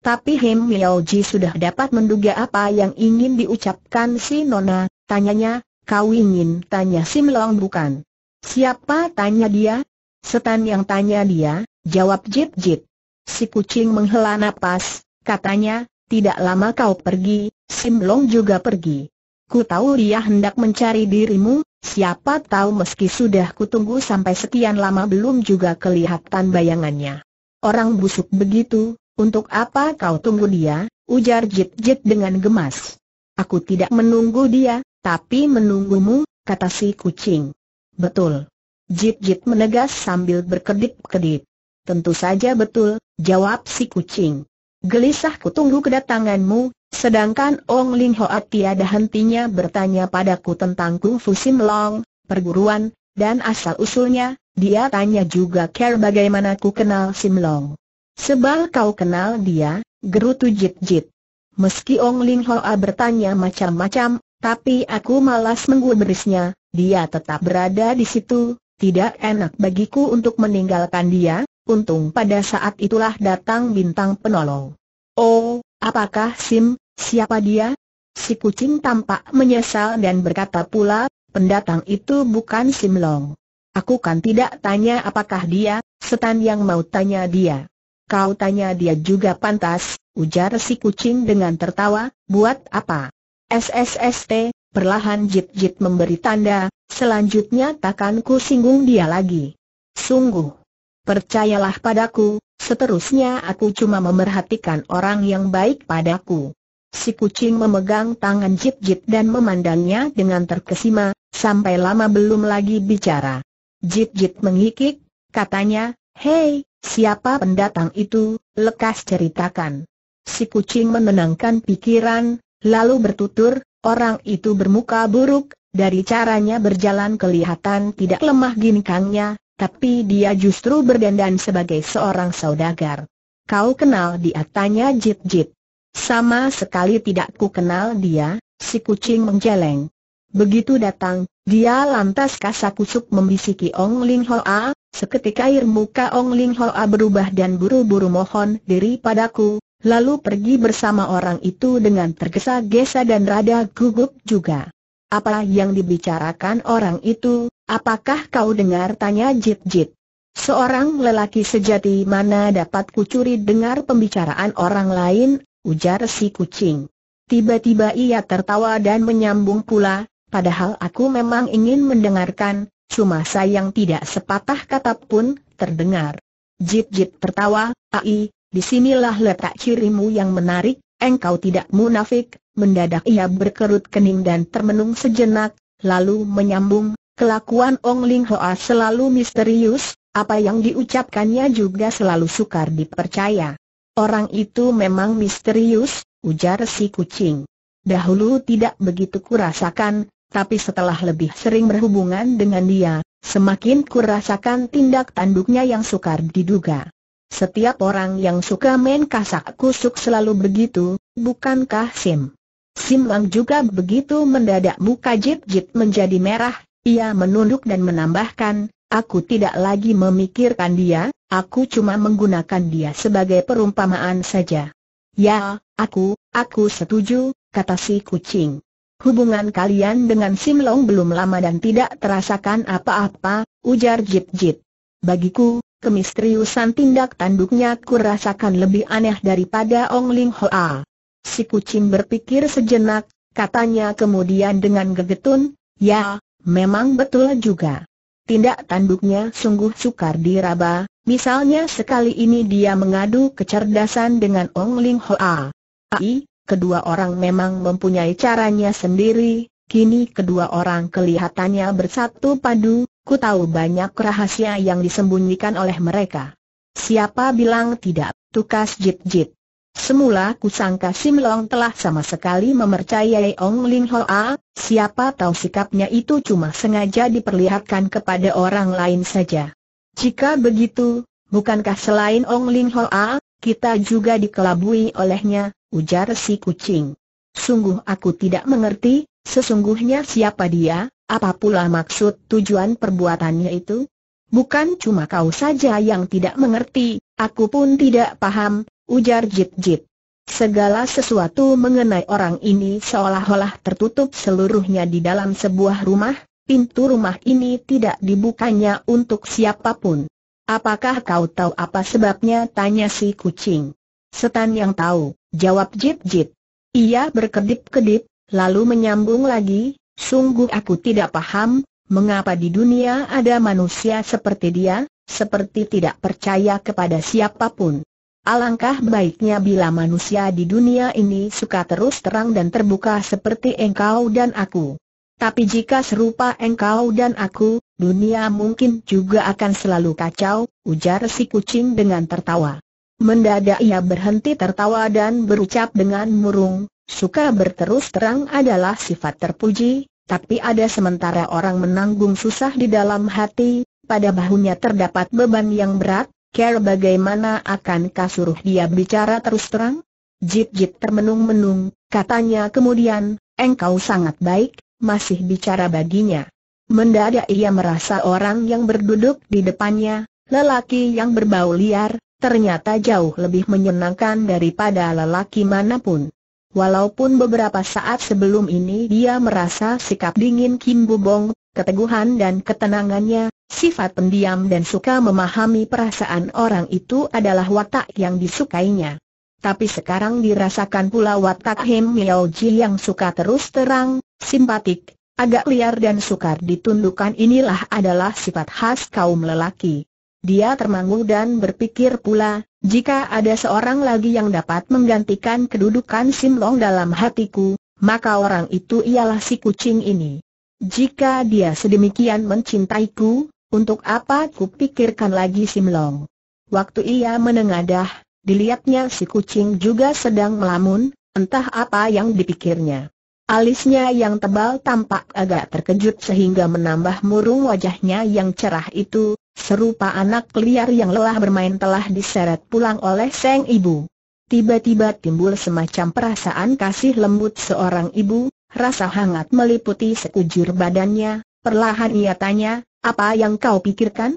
Tapi Hem Miao sudah dapat menduga apa yang ingin diucapkan si Nona, tanyanya, kau ingin tanya Sim Long bukan? Siapa tanya dia? Setan yang tanya dia, jawab Jip Jip. Si kucing menghela napas, katanya, tidak lama kau pergi, Sim Long juga pergi. Ku tahu dia hendak mencari dirimu, siapa tahu meski sudah kutunggu sampai sekian lama belum juga kelihatan bayangannya. Orang busuk begitu, untuk apa kau tunggu dia? Ujar Jit Jit dengan gemas. Aku tidak menunggu dia, tapi menunggumu, kata si kucing. Betul. Jit Jit menegas sambil berkedip-kedip. Tentu saja betul, jawab si kucing. Gelisahku tunggu kedatanganmu, sedangkan Ong Ling Hoa tiada hentinya bertanya padaku tentang Kung Fu Sim Long, perguruan, dan asal-usulnya, dia tanya juga care bagaimana ku kenal Sim Long. Sebal kau kenal dia, gerutu jit-jit. Meski Ong Ling Hoa bertanya macam-macam, tapi aku malas menggubrisnya, dia tetap berada di situ, tidak enak bagiku untuk meninggalkan dia, untung pada saat itulah datang bintang penolong. Oh, apakah Sim, siapa dia? Si kucing tampak menyesal dan berkata pula, pendatang itu bukan Sim Long. Aku kan tidak tanya apakah dia, setan yang mau tanya dia. Kau tanya dia juga pantas, ujar si kucing dengan tertawa, buat apa? SSST, perlahan Jit-Jit memberi tanda, selanjutnya takkan ku singgung dia lagi. Sungguh. Percayalah padaku, seterusnya aku cuma memerhatikan orang yang baik padaku. Si kucing memegang tangan Jit-Jit dan memandangnya dengan terkesima, sampai lama belum lagi bicara. Jit-Jit mengikik, katanya, Hei, siapa pendatang itu, lekas ceritakan. Si kucing menenangkan pikiran, lalu bertutur, orang itu bermuka buruk, dari caranya berjalan kelihatan tidak lemah ginkangnya, tapi dia justru berdandan sebagai seorang saudagar. Kau kenal dia tanya Jit Jit. Sama sekali tidak ku kenal dia, si kucing menjeleng. Begitu datang, dia lantas kasakusuk membisiki Ong Ling Hoa, Seketika air muka Ong Ling Hoa berubah dan buru-buru mohon diri padaku, lalu pergi bersama orang itu dengan tergesa-gesa dan rada gugup juga. Apa yang dibicarakan orang itu, apakah kau dengar tanya Jit Jit? Seorang lelaki sejati mana dapat kucuri dengar pembicaraan orang lain, ujar si kucing. Tiba-tiba ia tertawa dan menyambung pula, padahal aku memang ingin mendengarkan, Cuma sayang tidak sepatah kata pun terdengar. Jip-jip tertawa, ai, disinilah letak cirimu yang menarik, engkau tidak munafik, mendadak ia berkerut kening dan termenung sejenak, lalu menyambung, kelakuan Ong Ling Hoa selalu misterius, apa yang diucapkannya juga selalu sukar dipercaya. Orang itu memang misterius, ujar si kucing. Dahulu tidak begitu kurasakan, tapi setelah lebih sering berhubungan dengan dia, semakin kurasakan tindak tanduknya yang sukar diduga. Setiap orang yang suka main kasak kusuk selalu begitu, bukankah Sim? Sim Lang juga begitu mendadak muka jip-jip menjadi merah, ia menunduk dan menambahkan, Aku tidak lagi memikirkan dia, aku cuma menggunakan dia sebagai perumpamaan saja. Ya, aku, aku setuju, kata si kucing. Hubungan kalian dengan Sim Long belum lama dan tidak terasakan apa-apa, ujar Jip Jip. Bagiku, kemistriusan tindak tanduknya kurasakan lebih aneh daripada Ong Ling Hoa. Si kucing berpikir sejenak, katanya kemudian dengan gegetun, ya, memang betul juga. Tindak tanduknya sungguh sukar diraba, misalnya sekali ini dia mengadu kecerdasan dengan Ong Ling Hoa. Aih! kedua orang memang mempunyai caranya sendiri, kini kedua orang kelihatannya bersatu padu, ku tahu banyak rahasia yang disembunyikan oleh mereka. Siapa bilang tidak, tukas jit-jit. Semula ku sangka Sim Long telah sama sekali memercayai Ong Ling Hoa, siapa tahu sikapnya itu cuma sengaja diperlihatkan kepada orang lain saja. Jika begitu, bukankah selain Ong Ling Hoa, kita juga dikelabui olehnya, ujar si kucing. Sungguh aku tidak mengerti, sesungguhnya siapa dia, apa pula maksud tujuan perbuatannya itu? Bukan cuma kau saja yang tidak mengerti, aku pun tidak paham, ujar Jip Jip. Segala sesuatu mengenai orang ini seolah-olah tertutup seluruhnya di dalam sebuah rumah, pintu rumah ini tidak dibukanya untuk siapapun. Apakah kau tahu apa sebabnya? Tanya si kucing. Setan yang tahu, jawab Jip Jip. Ia berkedip-kedip, lalu menyambung lagi, sungguh aku tidak paham, mengapa di dunia ada manusia seperti dia, seperti tidak percaya kepada siapapun. Alangkah baiknya bila manusia di dunia ini suka terus terang dan terbuka seperti engkau dan aku. Tapi jika serupa engkau dan aku, dunia mungkin juga akan selalu kacau, ujar si kucing dengan tertawa. Mendadak ia berhenti tertawa dan berucap dengan murung, suka berterus terang adalah sifat terpuji, tapi ada sementara orang menanggung susah di dalam hati, pada bahunya terdapat beban yang berat, care bagaimana akan kasuruh dia bicara terus terang? Jip-jip termenung-menung, katanya kemudian, engkau sangat baik, masih bicara baginya. Mendadak ia merasa orang yang berduduk di depannya, lelaki yang berbau liar, ternyata jauh lebih menyenangkan daripada lelaki manapun. Walaupun beberapa saat sebelum ini dia merasa sikap dingin Kim Bubong, keteguhan dan ketenangannya, sifat pendiam dan suka memahami perasaan orang itu adalah watak yang disukainya. Tapi sekarang dirasakan pula watak Hem Miao Ji yang suka terus terang, simpatik, agak liar dan sukar ditundukkan inilah adalah sifat khas kaum lelaki. Dia termangu dan berpikir pula, jika ada seorang lagi yang dapat menggantikan kedudukan Sim Long dalam hatiku, maka orang itu ialah si kucing ini. Jika dia sedemikian mencintaiku, untuk apa ku pikirkan lagi Long? Waktu ia menengadah, dilihatnya si kucing juga sedang melamun, entah apa yang dipikirnya. Alisnya yang tebal tampak agak terkejut sehingga menambah murung wajahnya yang cerah itu, serupa anak liar yang lelah bermain telah diseret pulang oleh sang ibu. Tiba-tiba timbul semacam perasaan kasih lembut seorang ibu, rasa hangat meliputi sekujur badannya, perlahan ia tanya, apa yang kau pikirkan?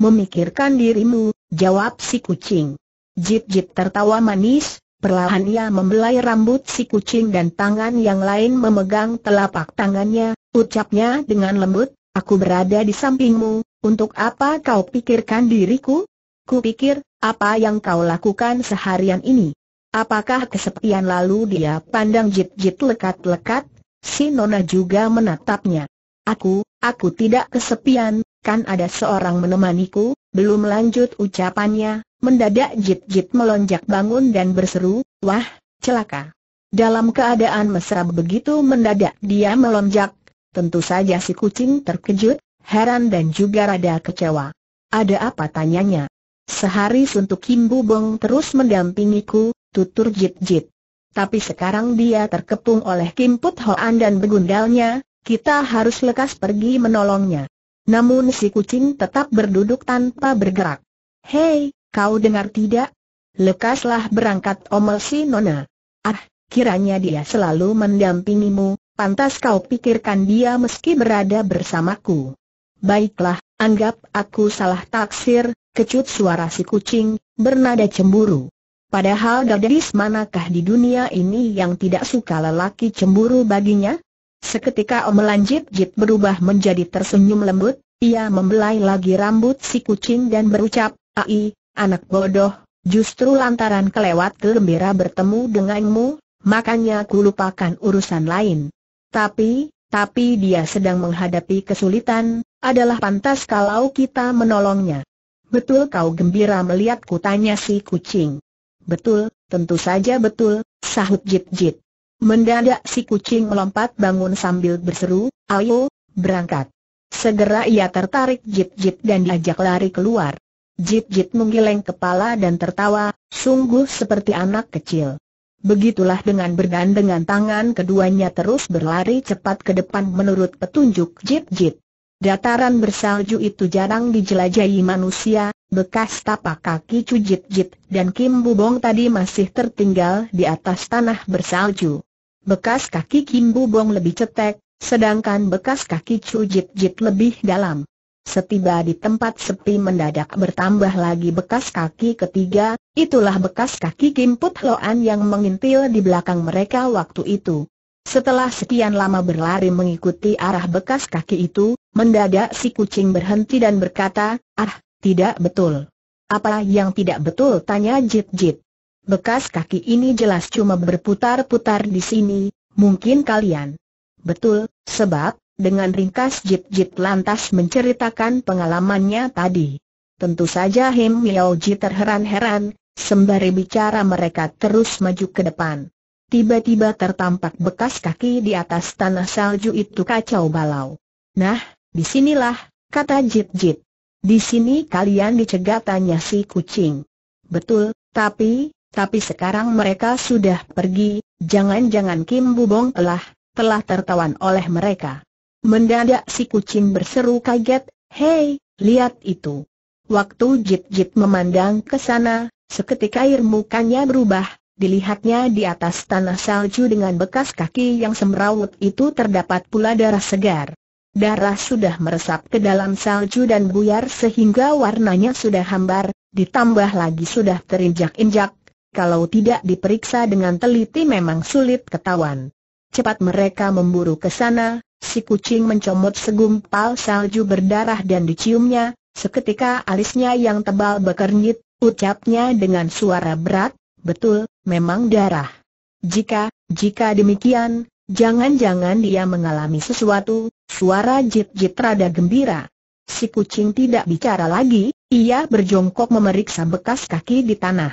Memikirkan dirimu, jawab si kucing. Jip-jip tertawa manis, Perlahan ia membelai rambut si kucing dan tangan yang lain memegang telapak tangannya, ucapnya dengan lembut, aku berada di sampingmu, untuk apa kau pikirkan diriku? Kupikir, apa yang kau lakukan seharian ini? Apakah kesepian lalu dia pandang jit-jit lekat-lekat? Si Nona juga menatapnya. Aku, aku tidak kesepian, kan ada seorang menemaniku, belum lanjut ucapannya, Mendadak Jit Jit melonjak bangun dan berseru, wah, celaka. Dalam keadaan mesra begitu mendadak dia melonjak, tentu saja si kucing terkejut, heran dan juga rada kecewa. Ada apa tanyanya? Sehari suntuk Kim Bubong terus mendampingiku, tutur Jit Jit. Tapi sekarang dia terkepung oleh Kim Put Hoan dan begundalnya, kita harus lekas pergi menolongnya. Namun si kucing tetap berduduk tanpa bergerak. Hei, Kau dengar tidak? Lekaslah berangkat omel si Nona. Ah, kiranya dia selalu mendampingimu, pantas kau pikirkan dia meski berada bersamaku. Baiklah, anggap aku salah taksir, kecut suara si kucing, bernada cemburu. Padahal gadis manakah di dunia ini yang tidak suka lelaki cemburu baginya? Seketika omelan jip jit berubah menjadi tersenyum lembut, ia membelai lagi rambut si kucing dan berucap, Ai, anak bodoh, justru lantaran kelewat gembira bertemu denganmu, makanya ku lupakan urusan lain. Tapi, tapi dia sedang menghadapi kesulitan, adalah pantas kalau kita menolongnya. Betul kau gembira melihatku tanya si kucing. Betul, tentu saja betul, sahut jit-jit. Mendadak si kucing melompat bangun sambil berseru, ayo, berangkat. Segera ia tertarik jit-jit dan diajak lari keluar. Jit Jit menggeleng kepala dan tertawa, sungguh seperti anak kecil. Begitulah dengan bergandengan tangan keduanya terus berlari cepat ke depan menurut petunjuk Jit Jit. Dataran bersalju itu jarang dijelajahi manusia, bekas tapak kaki Cujit Jit dan Kim Bubong tadi masih tertinggal di atas tanah bersalju. Bekas kaki Kim Bubong lebih cetek, sedangkan bekas kaki cu Cujit Jit lebih dalam. Setiba di tempat sepi mendadak bertambah lagi bekas kaki ketiga, itulah bekas kaki Kim Put Loan yang mengintil di belakang mereka waktu itu. Setelah sekian lama berlari mengikuti arah bekas kaki itu, mendadak si kucing berhenti dan berkata, ah, tidak betul. Apa yang tidak betul tanya Jit Jit. Bekas kaki ini jelas cuma berputar-putar di sini, mungkin kalian. Betul, sebab, dengan ringkas Jip Jit lantas menceritakan pengalamannya tadi. Tentu saja Him Miao Ji terheran-heran, sembari bicara mereka terus maju ke depan. Tiba-tiba tertampak bekas kaki di atas tanah salju itu kacau balau. Nah, disinilah, kata Jip Jit. Di sini kalian dicegat tanya si kucing. Betul, tapi, tapi sekarang mereka sudah pergi, jangan-jangan Kim Bubong telah, telah tertawan oleh mereka. Mendadak si kucing berseru kaget, Hei, lihat itu. Waktu Jit-Jit memandang ke sana, seketika air mukanya berubah, dilihatnya di atas tanah salju dengan bekas kaki yang semrawut itu terdapat pula darah segar. Darah sudah meresap ke dalam salju dan buyar sehingga warnanya sudah hambar, ditambah lagi sudah terinjak-injak, kalau tidak diperiksa dengan teliti memang sulit ketahuan. Cepat mereka memburu ke sana, Si kucing mencomot segumpal salju berdarah dan diciumnya, seketika alisnya yang tebal bekernyit, ucapnya dengan suara berat, betul, memang darah. Jika, jika demikian, jangan-jangan dia mengalami sesuatu, suara jit-jit rada gembira. Si kucing tidak bicara lagi, ia berjongkok memeriksa bekas kaki di tanah.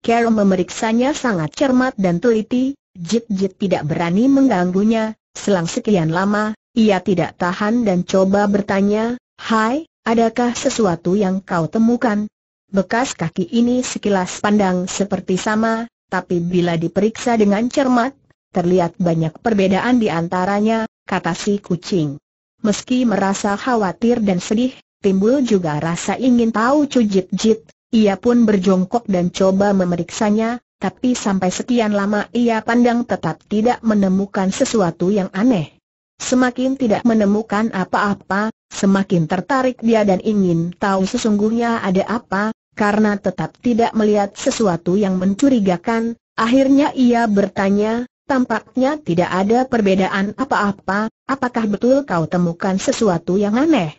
Carol memeriksanya sangat cermat dan teliti, Jit-jit tidak berani mengganggunya, Selang sekian lama, ia tidak tahan dan coba bertanya, Hai, adakah sesuatu yang kau temukan? Bekas kaki ini sekilas pandang seperti sama, tapi bila diperiksa dengan cermat, terlihat banyak perbedaan di antaranya, kata si kucing. Meski merasa khawatir dan sedih, timbul juga rasa ingin tahu cujit-jit, ia pun berjongkok dan coba memeriksanya, tapi sampai sekian lama ia pandang tetap tidak menemukan sesuatu yang aneh. Semakin tidak menemukan apa-apa, semakin tertarik dia dan ingin tahu sesungguhnya ada apa, karena tetap tidak melihat sesuatu yang mencurigakan, akhirnya ia bertanya, tampaknya tidak ada perbedaan apa-apa, apakah betul kau temukan sesuatu yang aneh?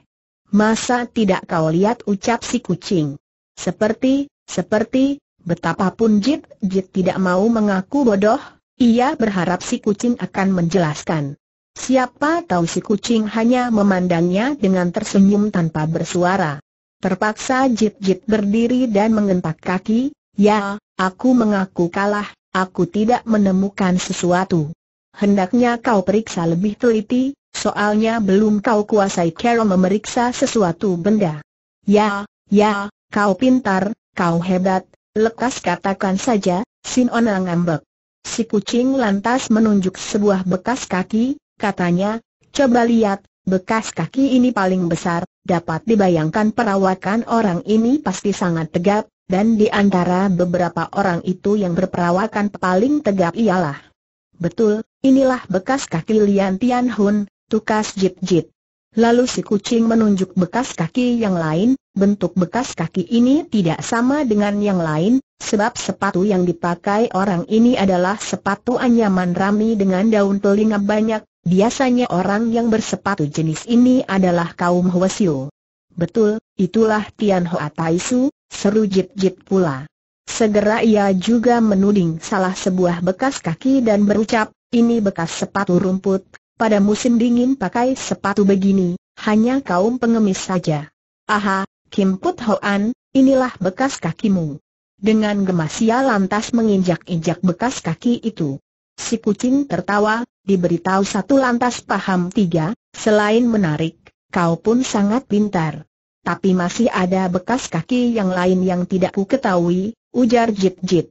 Masa tidak kau lihat ucap si kucing? Seperti, seperti, Betapapun Jit Jit tidak mau mengaku bodoh, ia berharap si kucing akan menjelaskan. Siapa tahu si kucing hanya memandangnya dengan tersenyum tanpa bersuara. Terpaksa Jit Jit berdiri dan mengentak kaki, ya, aku mengaku kalah, aku tidak menemukan sesuatu. Hendaknya kau periksa lebih teliti, soalnya belum kau kuasai Carol memeriksa sesuatu benda. Ya, ya, kau pintar, kau hebat, Lekas katakan saja, Sin Ona ngambek. Si kucing lantas menunjuk sebuah bekas kaki, katanya, coba lihat, bekas kaki ini paling besar, dapat dibayangkan perawakan orang ini pasti sangat tegap, dan di antara beberapa orang itu yang berperawakan paling tegap ialah. Betul, inilah bekas kaki Lian Tian Hun, tukas Jip Jip. Lalu si kucing menunjuk bekas kaki yang lain, bentuk bekas kaki ini tidak sama dengan yang lain, sebab sepatu yang dipakai orang ini adalah sepatu anyaman rami dengan daun telinga banyak, biasanya orang yang bersepatu jenis ini adalah kaum Hwasyu. Betul, itulah Tian Hoa Taisu, seru Jip Jip pula. Segera ia juga menuding salah sebuah bekas kaki dan berucap, ini bekas sepatu rumput, pada musim dingin pakai sepatu begini, hanya kaum pengemis saja. Aha, Kim Put Hoan, inilah bekas kakimu. Dengan gemas ia lantas menginjak-injak bekas kaki itu. Si kucing tertawa, diberitahu satu lantas paham tiga, selain menarik, kau pun sangat pintar. Tapi masih ada bekas kaki yang lain yang tidak ku ketahui, ujar Jit Jit.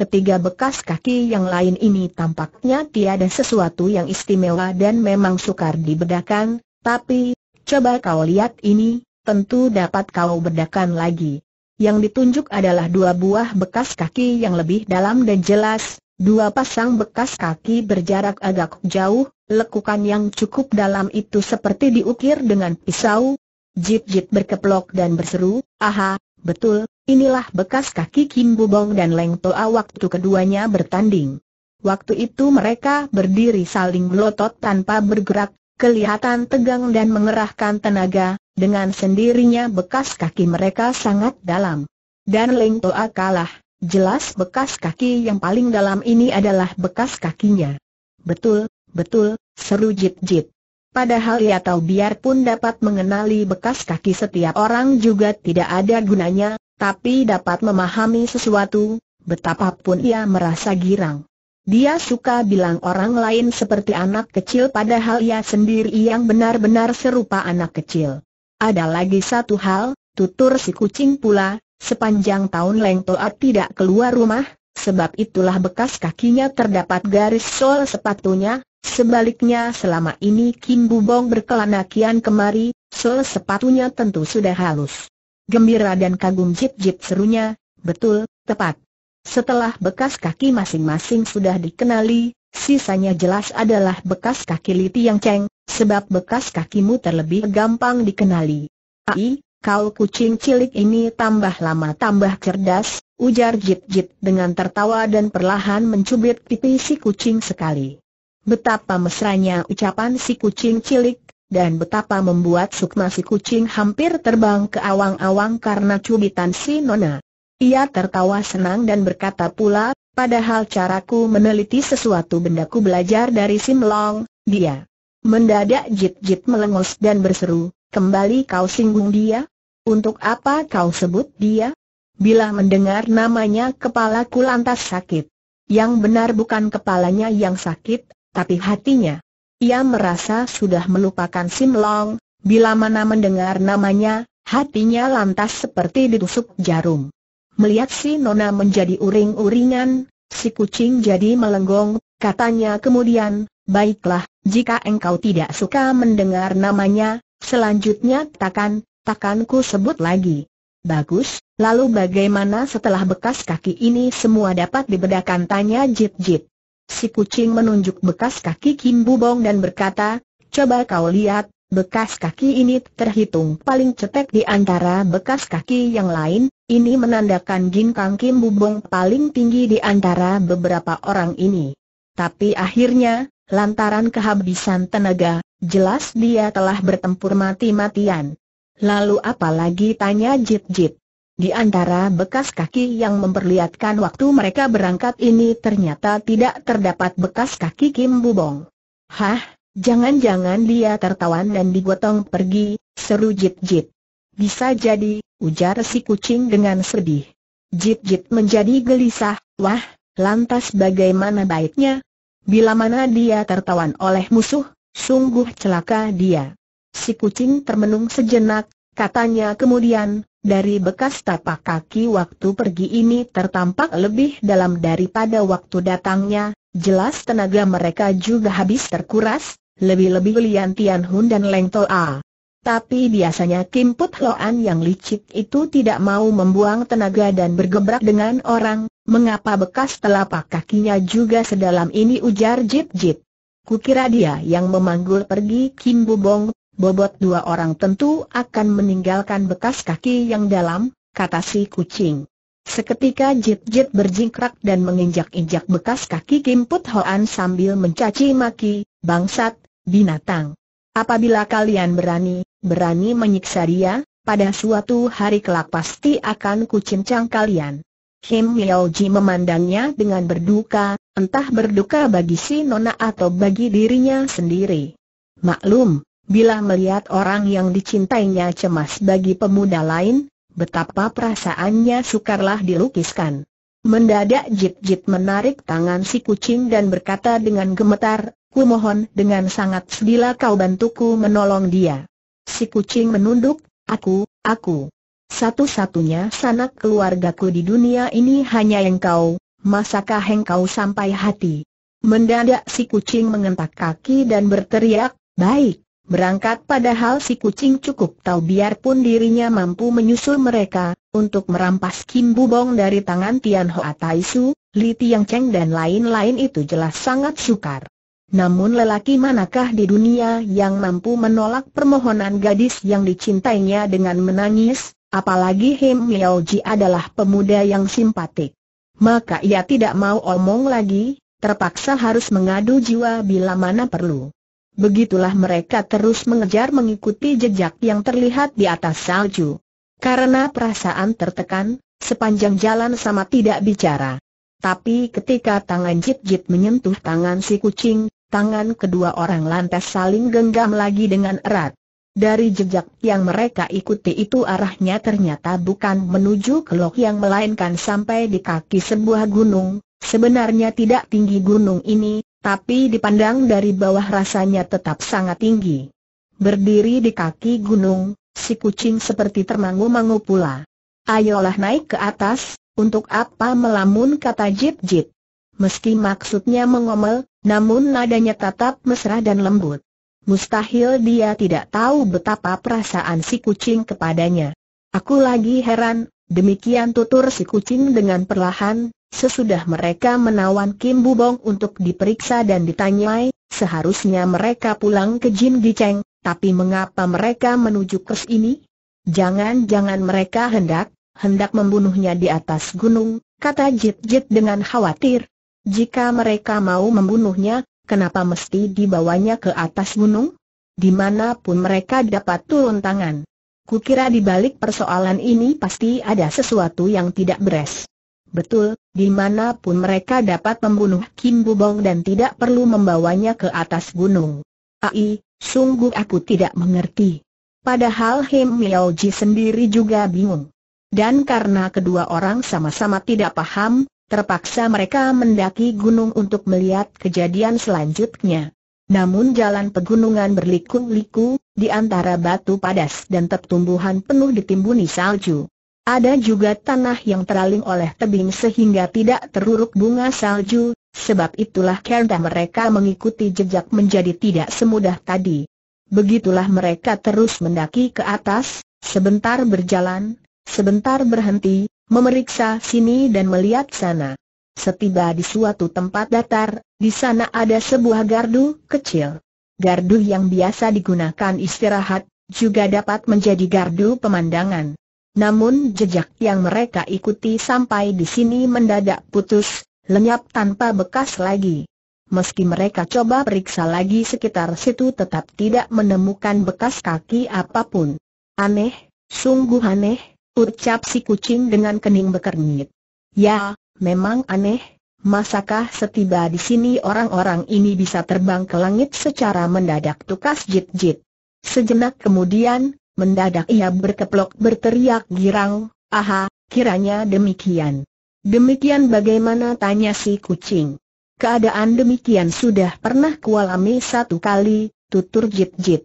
Ketiga bekas kaki yang lain ini tampaknya tiada sesuatu yang istimewa dan memang sukar dibedakan, tapi, coba kau lihat ini, tentu dapat kau bedakan lagi. Yang ditunjuk adalah dua buah bekas kaki yang lebih dalam dan jelas, dua pasang bekas kaki berjarak agak jauh, lekukan yang cukup dalam itu seperti diukir dengan pisau. Jip-jip berkeplok dan berseru, aha, betul, Inilah bekas kaki Kim Bubong dan Leng Toa waktu keduanya bertanding. Waktu itu mereka berdiri saling melotot tanpa bergerak, kelihatan tegang dan mengerahkan tenaga, dengan sendirinya bekas kaki mereka sangat dalam. Dan Leng Toa kalah, jelas bekas kaki yang paling dalam ini adalah bekas kakinya. Betul, betul, seru Jit Jit. Padahal ya tahu biarpun dapat mengenali bekas kaki setiap orang juga tidak ada gunanya, tapi dapat memahami sesuatu, betapapun ia merasa girang. Dia suka bilang orang lain seperti anak kecil padahal ia sendiri yang benar-benar serupa anak kecil. Ada lagi satu hal, tutur si kucing pula, sepanjang tahun Leng Toat tidak keluar rumah, sebab itulah bekas kakinya terdapat garis sol sepatunya, sebaliknya selama ini Kim Bubong berkelana kian kemari, sol sepatunya tentu sudah halus. Gembira dan kagum jip-jip serunya, betul, tepat. Setelah bekas kaki masing-masing sudah dikenali, sisanya jelas adalah bekas kaki Li yang Cheng, sebab bekas kakimu terlebih gampang dikenali. Ai, kau kucing cilik ini tambah lama tambah cerdas, ujar jip-jip dengan tertawa dan perlahan mencubit pipi si kucing sekali. Betapa mesranya ucapan si kucing cilik, dan betapa membuat sukma si kucing hampir terbang ke awang-awang karena cubitan si Nona. Ia tertawa senang dan berkata pula, padahal caraku meneliti sesuatu benda ku belajar dari Simlong, dia. Mendadak jit-jit melengos dan berseru, kembali kau singgung dia? Untuk apa kau sebut dia? Bila mendengar namanya kepalaku lantas sakit. Yang benar bukan kepalanya yang sakit, tapi hatinya. Ia merasa sudah melupakan Sim Long, bila mana mendengar namanya, hatinya lantas seperti ditusuk jarum. Melihat si Nona menjadi uring-uringan, si kucing jadi melenggong, katanya kemudian, baiklah, jika engkau tidak suka mendengar namanya, selanjutnya takkan, takkan ku sebut lagi. Bagus, lalu bagaimana setelah bekas kaki ini semua dapat dibedakan tanya Jip Jip. Si kucing menunjuk bekas kaki Kim Bubong dan berkata, coba kau lihat, bekas kaki ini terhitung paling cetek di antara bekas kaki yang lain, ini menandakan ginkang Kim Bubong paling tinggi di antara beberapa orang ini. Tapi akhirnya, lantaran kehabisan tenaga, jelas dia telah bertempur mati-matian. Lalu apalagi tanya Jit Jit. Di antara bekas kaki yang memperlihatkan waktu mereka berangkat ini ternyata tidak terdapat bekas kaki Kim Bubong. Hah, jangan-jangan dia tertawan dan digotong pergi, seru Jit Jit. Bisa jadi, ujar si kucing dengan sedih. Jit Jit menjadi gelisah, wah, lantas bagaimana baiknya? Bila mana dia tertawan oleh musuh, sungguh celaka dia. Si kucing termenung sejenak, katanya kemudian, dari bekas tapak kaki waktu pergi ini tertampak lebih dalam daripada waktu datangnya, jelas tenaga mereka juga habis terkuras, lebih-lebih Lian Tian Hun dan Leng A. Tapi biasanya Kim Put Loan yang licik itu tidak mau membuang tenaga dan bergebrak dengan orang, mengapa bekas telapak kakinya juga sedalam ini ujar Jip Jip. Kukira dia yang memanggul pergi Kim Bubong, bobot dua orang tentu akan meninggalkan bekas kaki yang dalam, kata si kucing. Seketika Jit-Jit berjingkrak dan menginjak-injak bekas kaki Kim Put Hoan sambil mencaci maki, bangsat, binatang. Apabila kalian berani, berani menyiksa dia, pada suatu hari kelak pasti akan kucincang kalian. Kim Miao Ji memandangnya dengan berduka, entah berduka bagi si Nona atau bagi dirinya sendiri. Maklum, Bila melihat orang yang dicintainya cemas bagi pemuda lain, betapa perasaannya sukarlah dilukiskan. Mendadak jip-jip menarik tangan si kucing dan berkata dengan gemetar, Ku mohon dengan sangat sedila kau bantuku menolong dia. Si kucing menunduk, aku, aku. Satu-satunya sanak keluargaku di dunia ini hanya yang engkau, Masakah engkau sampai hati? Mendadak si kucing mengentak kaki dan berteriak, baik berangkat padahal si kucing cukup tahu biarpun dirinya mampu menyusul mereka, untuk merampas Kim Bubong dari tangan Tian Hoa Tai Su, Li Tiang Cheng dan lain-lain itu jelas sangat sukar. Namun lelaki manakah di dunia yang mampu menolak permohonan gadis yang dicintainya dengan menangis, apalagi Him Miao Ji adalah pemuda yang simpatik. Maka ia tidak mau omong lagi, terpaksa harus mengadu jiwa bila mana perlu. Begitulah mereka terus mengejar mengikuti jejak yang terlihat di atas salju. Karena perasaan tertekan, sepanjang jalan sama tidak bicara. Tapi ketika tangan Jit Jit menyentuh tangan si kucing, tangan kedua orang lantas saling genggam lagi dengan erat. Dari jejak yang mereka ikuti itu arahnya ternyata bukan menuju ke lok yang melainkan sampai di kaki sebuah gunung, sebenarnya tidak tinggi gunung ini, tapi dipandang dari bawah rasanya tetap sangat tinggi. Berdiri di kaki gunung, si kucing seperti termangu-mangu pula. Ayolah naik ke atas, untuk apa melamun kata Jip Jip. Meski maksudnya mengomel, namun nadanya tetap mesra dan lembut. Mustahil dia tidak tahu betapa perasaan si kucing kepadanya. Aku lagi heran, demikian tutur si kucing dengan perlahan, Sesudah mereka menawan Kim Bubong untuk diperiksa dan ditanyai, seharusnya mereka pulang ke Jin Giceng, tapi mengapa mereka menuju kes ini? Jangan-jangan mereka hendak, hendak membunuhnya di atas gunung, kata Jit Jit dengan khawatir. Jika mereka mau membunuhnya, kenapa mesti dibawanya ke atas gunung? Dimanapun mereka dapat turun tangan. Kukira di balik persoalan ini pasti ada sesuatu yang tidak beres. Betul, dimanapun mereka dapat membunuh Kim Bubong dan tidak perlu membawanya ke atas gunung. Ai, sungguh aku tidak mengerti. Padahal Him Miao Ji sendiri juga bingung. Dan karena kedua orang sama-sama tidak paham, terpaksa mereka mendaki gunung untuk melihat kejadian selanjutnya. Namun jalan pegunungan berliku-liku, di antara batu padas dan tertumbuhan penuh ditimbuni salju. Ada juga tanah yang teraling oleh tebing sehingga tidak teruruk bunga salju, sebab itulah karena mereka mengikuti jejak menjadi tidak semudah tadi. Begitulah mereka terus mendaki ke atas, sebentar berjalan, sebentar berhenti, memeriksa sini dan melihat sana. Setiba di suatu tempat datar, di sana ada sebuah gardu kecil. Gardu yang biasa digunakan istirahat, juga dapat menjadi gardu pemandangan namun jejak yang mereka ikuti sampai di sini mendadak putus, lenyap tanpa bekas lagi. Meski mereka coba periksa lagi sekitar situ tetap tidak menemukan bekas kaki apapun. Aneh, sungguh aneh, ucap si kucing dengan kening bekernyit. Ya, memang aneh, Masakah setiba di sini orang-orang ini bisa terbang ke langit secara mendadak tukas jit-jit? Sejenak kemudian, mendadak ia berkeplok berteriak girang, aha, kiranya demikian. Demikian bagaimana tanya si kucing. Keadaan demikian sudah pernah kualami satu kali, tutur Jit Jit.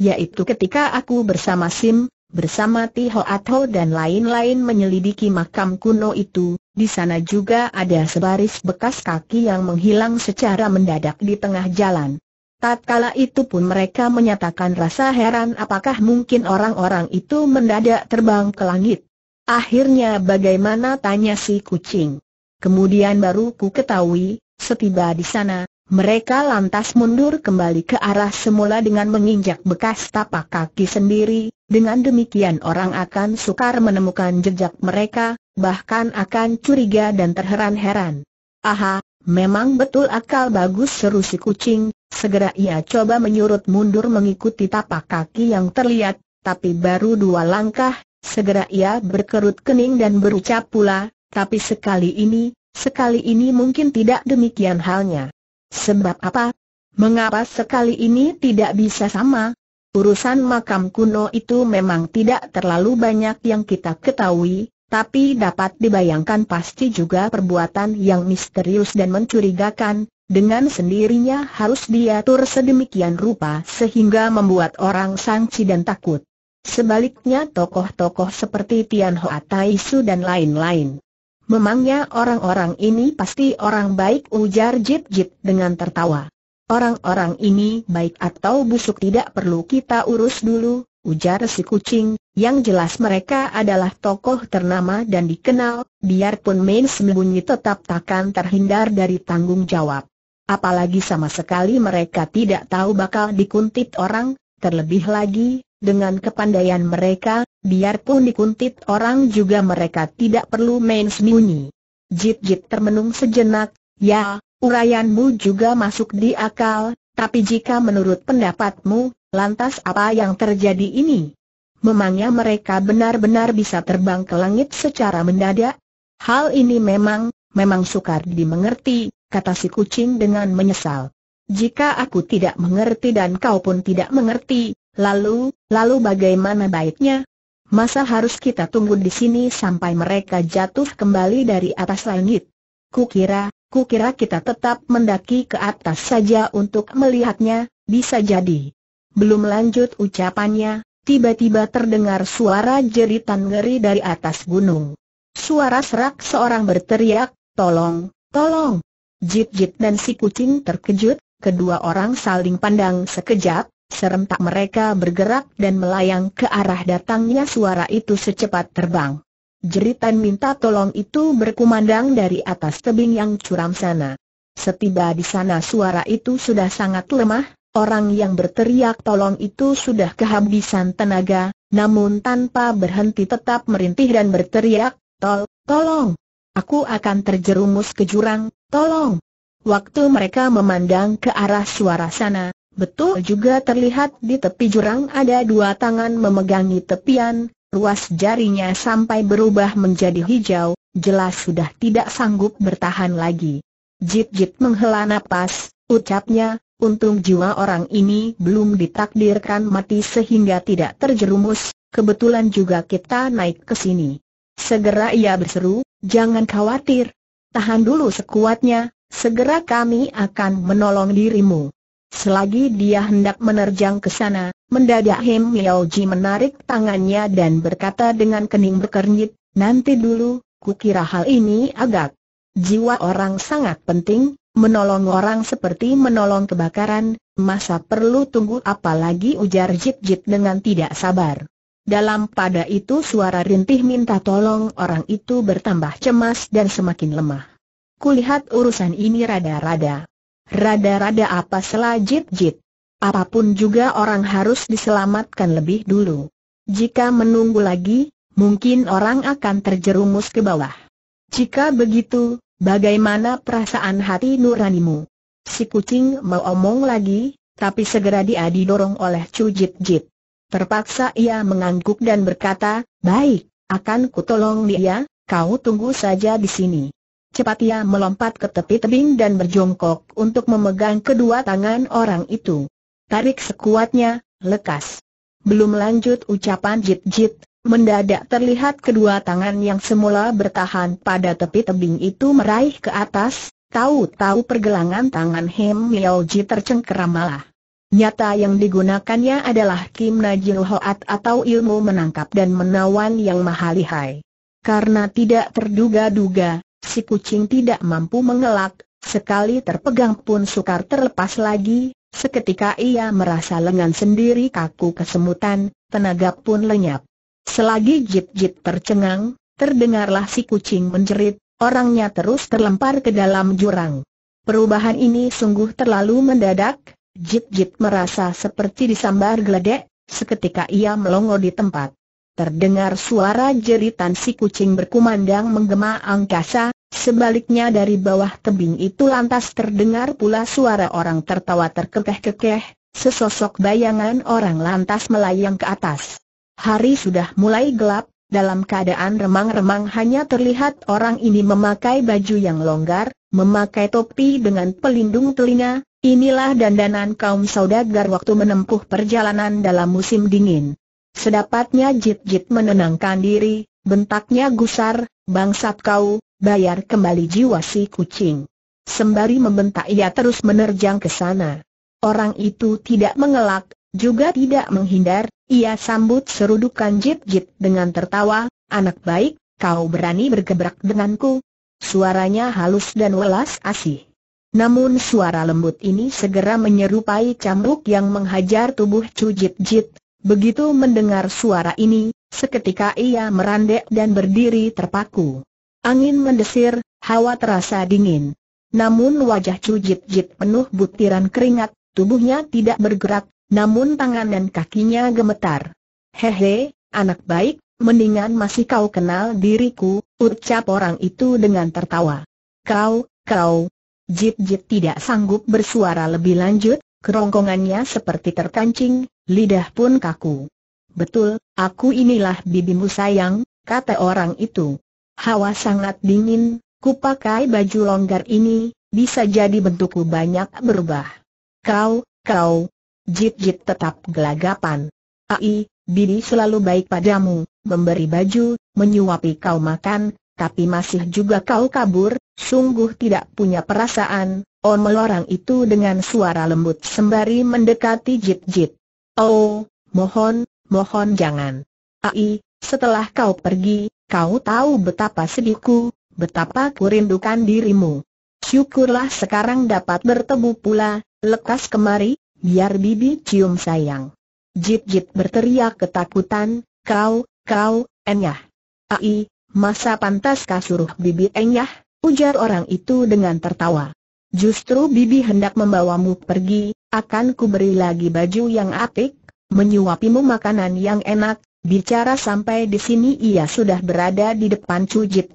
Yaitu ketika aku bersama Sim, bersama Tiho Atho dan lain-lain menyelidiki makam kuno itu, di sana juga ada sebaris bekas kaki yang menghilang secara mendadak di tengah jalan. Tatkala itu pun mereka menyatakan rasa heran apakah mungkin orang-orang itu mendadak terbang ke langit. Akhirnya bagaimana tanya si kucing. Kemudian baru ku ketahui, setiba di sana, mereka lantas mundur kembali ke arah semula dengan menginjak bekas tapak kaki sendiri, dengan demikian orang akan sukar menemukan jejak mereka, bahkan akan curiga dan terheran-heran. Aha, Memang betul akal bagus seru si kucing, segera ia coba menyurut mundur mengikuti tapak kaki yang terlihat, tapi baru dua langkah, segera ia berkerut kening dan berucap pula, tapi sekali ini, sekali ini mungkin tidak demikian halnya. Sebab apa? Mengapa sekali ini tidak bisa sama? Urusan makam kuno itu memang tidak terlalu banyak yang kita ketahui, tapi dapat dibayangkan pasti juga perbuatan yang misterius dan mencurigakan, dengan sendirinya harus diatur sedemikian rupa sehingga membuat orang sangsi dan takut. Sebaliknya tokoh-tokoh seperti Tian Hoa dan lain-lain. Memangnya orang-orang ini pasti orang baik ujar Jip-Jip dengan tertawa. Orang-orang ini baik atau busuk tidak perlu kita urus dulu, ujar si kucing, yang jelas mereka adalah tokoh ternama dan dikenal, biarpun main sembunyi tetap takkan terhindar dari tanggung jawab. Apalagi sama sekali mereka tidak tahu bakal dikuntit orang, terlebih lagi, dengan kepandaian mereka, biarpun dikuntit orang juga mereka tidak perlu main sembunyi. Jit-jit termenung sejenak, ya, urayanmu juga masuk di akal, tapi jika menurut pendapatmu, Lantas apa yang terjadi ini? Memangnya mereka benar-benar bisa terbang ke langit secara mendadak? Hal ini memang, memang sukar dimengerti, kata si kucing dengan menyesal. Jika aku tidak mengerti dan kau pun tidak mengerti, lalu, lalu bagaimana baiknya? Masa harus kita tunggu di sini sampai mereka jatuh kembali dari atas langit? Kukira, kukira kita tetap mendaki ke atas saja untuk melihatnya, bisa jadi. Belum lanjut ucapannya, tiba-tiba terdengar suara jeritan ngeri dari atas gunung. Suara serak seorang berteriak, tolong, tolong. Jit-jit dan si kucing terkejut, kedua orang saling pandang sekejap, serentak mereka bergerak dan melayang ke arah datangnya suara itu secepat terbang. Jeritan minta tolong itu berkumandang dari atas tebing yang curam sana. Setiba di sana suara itu sudah sangat lemah, Orang yang berteriak tolong itu sudah kehabisan tenaga, namun tanpa berhenti tetap merintih dan berteriak, Tol, tolong! Aku akan terjerumus ke jurang, tolong! Waktu mereka memandang ke arah suara sana, betul juga terlihat di tepi jurang ada dua tangan memegangi tepian, ruas jarinya sampai berubah menjadi hijau, jelas sudah tidak sanggup bertahan lagi. Jit-jit menghela napas, ucapnya, Untung jiwa orang ini belum ditakdirkan mati sehingga tidak terjerumus, kebetulan juga kita naik ke sini. Segera ia berseru, jangan khawatir. Tahan dulu sekuatnya, segera kami akan menolong dirimu. Selagi dia hendak menerjang ke sana, mendadak Hem Ji menarik tangannya dan berkata dengan kening berkernyit, nanti dulu, kukira hal ini agak. Jiwa orang sangat penting, Menolong orang seperti menolong kebakaran, masa perlu tunggu apalagi ujar Jip Jit dengan tidak sabar. Dalam pada itu suara rintih minta tolong orang itu bertambah cemas dan semakin lemah. Kulihat urusan ini rada-rada. Rada-rada apa selah Jip Jit. Apapun juga orang harus diselamatkan lebih dulu. Jika menunggu lagi, mungkin orang akan terjerumus ke bawah. Jika begitu, Bagaimana perasaan hati nuranimu? Si kucing mau omong lagi, tapi segera dia didorong oleh Chu Jit Jit. Terpaksa ia mengangguk dan berkata, baik, akan kutolong dia, kau tunggu saja di sini. Cepat ia melompat ke tepi tebing dan berjongkok untuk memegang kedua tangan orang itu. Tarik sekuatnya, lekas. Belum lanjut ucapan Jit Jit, Mendadak terlihat kedua tangan yang semula bertahan pada tepi tebing itu meraih ke atas, tahu-tahu pergelangan tangan Hem Miaoji tercengkeram malah. Nyata yang digunakannya adalah Kim Najil Hoat atau ilmu menangkap dan menawan yang mahalihai. Karena tidak terduga-duga, si kucing tidak mampu mengelak, sekali terpegang pun sukar terlepas lagi, seketika ia merasa lengan sendiri kaku kesemutan, tenaga pun lenyap. Selagi Jip-Jip tercengang, terdengarlah si kucing menjerit, orangnya terus terlempar ke dalam jurang. Perubahan ini sungguh terlalu mendadak, Jip-Jip merasa seperti disambar geledek, seketika ia melongo di tempat. Terdengar suara jeritan si kucing berkumandang menggema angkasa, sebaliknya dari bawah tebing itu lantas terdengar pula suara orang tertawa terkekeh-kekeh, sesosok bayangan orang lantas melayang ke atas. Hari sudah mulai gelap, dalam keadaan remang-remang hanya terlihat orang ini memakai baju yang longgar, memakai topi dengan pelindung telinga, inilah dandanan kaum saudagar waktu menempuh perjalanan dalam musim dingin. Sedapatnya jit-jit menenangkan diri, bentaknya gusar, bangsat kau, bayar kembali jiwa si kucing. Sembari membentak ia terus menerjang ke sana. Orang itu tidak mengelak, juga tidak menghindar, ia sambut serudukan Jip-Jip dengan tertawa, anak baik, kau berani bergebrak denganku. Suaranya halus dan welas asih. Namun suara lembut ini segera menyerupai cambuk yang menghajar tubuh Cu Jip-Jip. Begitu mendengar suara ini, seketika ia merandek dan berdiri terpaku. Angin mendesir, hawa terasa dingin. Namun wajah Cu Jip-Jip penuh butiran keringat, tubuhnya tidak bergerak, namun tangan dan kakinya gemetar. Hehe, anak baik, mendingan masih kau kenal diriku, ucap orang itu dengan tertawa. Kau, kau. Jit Jit tidak sanggup bersuara lebih lanjut, kerongkongannya seperti terkancing, lidah pun kaku. Betul, aku inilah bibimu sayang, kata orang itu. Hawa sangat dingin, ku pakai baju longgar ini, bisa jadi bentukku banyak berubah. Kau, kau, Jit-jit tetap gelagapan. Ai, Bibi selalu baik padamu, memberi baju, menyuapi kau makan, tapi masih juga kau kabur, sungguh tidak punya perasaan, omel orang itu dengan suara lembut sembari mendekati Jit-jit. Oh, mohon, mohon jangan. Ai, setelah kau pergi, kau tahu betapa sedihku, betapa kurindukan dirimu. Syukurlah sekarang dapat bertemu pula, lekas kemari, biar bibi cium sayang. Jit-jit berteriak ketakutan, kau, kau, enyah. Ai, masa pantas suruh bibi enyah, ujar orang itu dengan tertawa. Justru bibi hendak membawamu pergi, akan kuberi lagi baju yang apik, menyuapimu makanan yang enak, bicara sampai di sini ia sudah berada di depan Cu Jit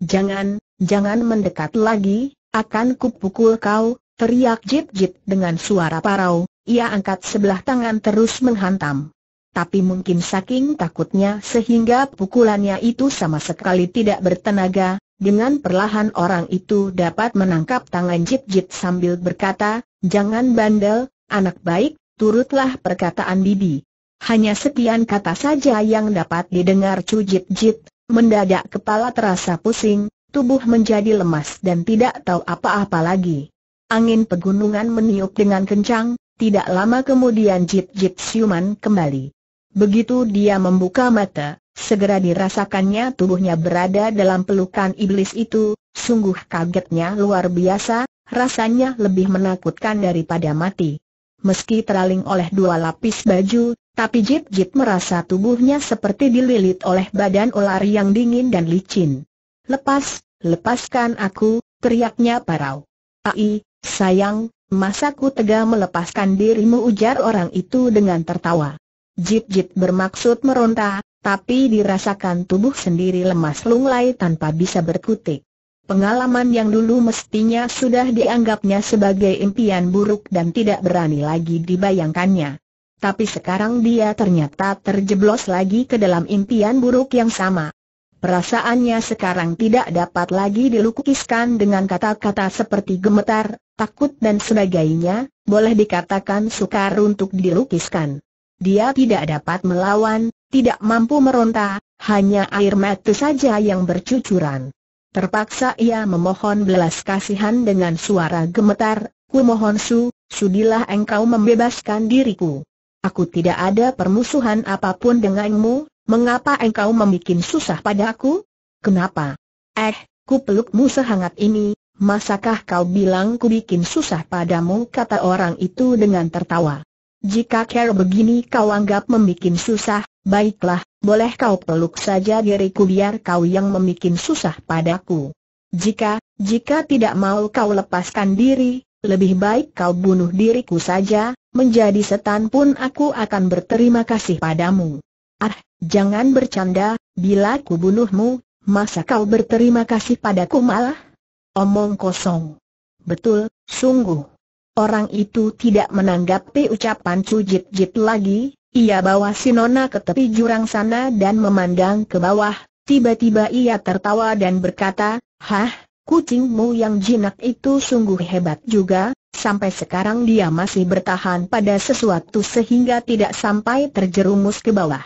Jangan, jangan mendekat lagi, akan kupukul kau, Teriak jit-jit dengan suara parau, ia angkat sebelah tangan terus menghantam. Tapi mungkin saking takutnya sehingga pukulannya itu sama sekali tidak bertenaga, dengan perlahan orang itu dapat menangkap tangan Jit-Jit sambil berkata, Jangan bandel, anak baik, turutlah perkataan bibi. Hanya sekian kata saja yang dapat didengar Cu Jit-Jit, mendadak kepala terasa pusing, tubuh menjadi lemas dan tidak tahu apa-apa lagi. Angin pegunungan meniup dengan kencang, tidak lama kemudian jip-jip siuman kembali. Begitu dia membuka mata, segera dirasakannya tubuhnya berada dalam pelukan iblis itu, sungguh kagetnya luar biasa, rasanya lebih menakutkan daripada mati. Meski teraling oleh dua lapis baju, tapi Jip Jip merasa tubuhnya seperti dililit oleh badan ular yang dingin dan licin. Lepas, lepaskan aku, teriaknya parau. Ai, Sayang, masa ku tega melepaskan dirimu ujar orang itu dengan tertawa. Jip Jip bermaksud meronta, tapi dirasakan tubuh sendiri lemas lunglai tanpa bisa berkutik. Pengalaman yang dulu mestinya sudah dianggapnya sebagai impian buruk dan tidak berani lagi dibayangkannya. Tapi sekarang dia ternyata terjeblos lagi ke dalam impian buruk yang sama. Perasaannya sekarang tidak dapat lagi dilukiskan dengan kata-kata seperti gemetar, takut dan sebagainya, boleh dikatakan sukar untuk dilukiskan. Dia tidak dapat melawan, tidak mampu meronta, hanya air mata saja yang bercucuran. Terpaksa ia memohon belas kasihan dengan suara gemetar, ku mohon su, sudilah engkau membebaskan diriku. Aku tidak ada permusuhan apapun denganmu, Mengapa engkau membuat susah pada aku? Kenapa? Eh, ku pelukmu sehangat ini, masakah kau bilang ku bikin susah padamu? Kata orang itu dengan tertawa. Jika care begini kau anggap membuat susah, baiklah, boleh kau peluk saja diriku biar kau yang membuat susah padaku. Jika, jika tidak mau kau lepaskan diri, lebih baik kau bunuh diriku saja, menjadi setan pun aku akan berterima kasih padamu. Ah, jangan bercanda, bila ku bunuhmu, masa kau berterima kasih padaku malah? Omong kosong. Betul, sungguh. Orang itu tidak menanggapi ucapan Cujit Jit lagi, ia bawa si Nona ke tepi jurang sana dan memandang ke bawah, tiba-tiba ia tertawa dan berkata, Hah, kucingmu yang jinak itu sungguh hebat juga, Sampai sekarang dia masih bertahan pada sesuatu sehingga tidak sampai terjerumus ke bawah.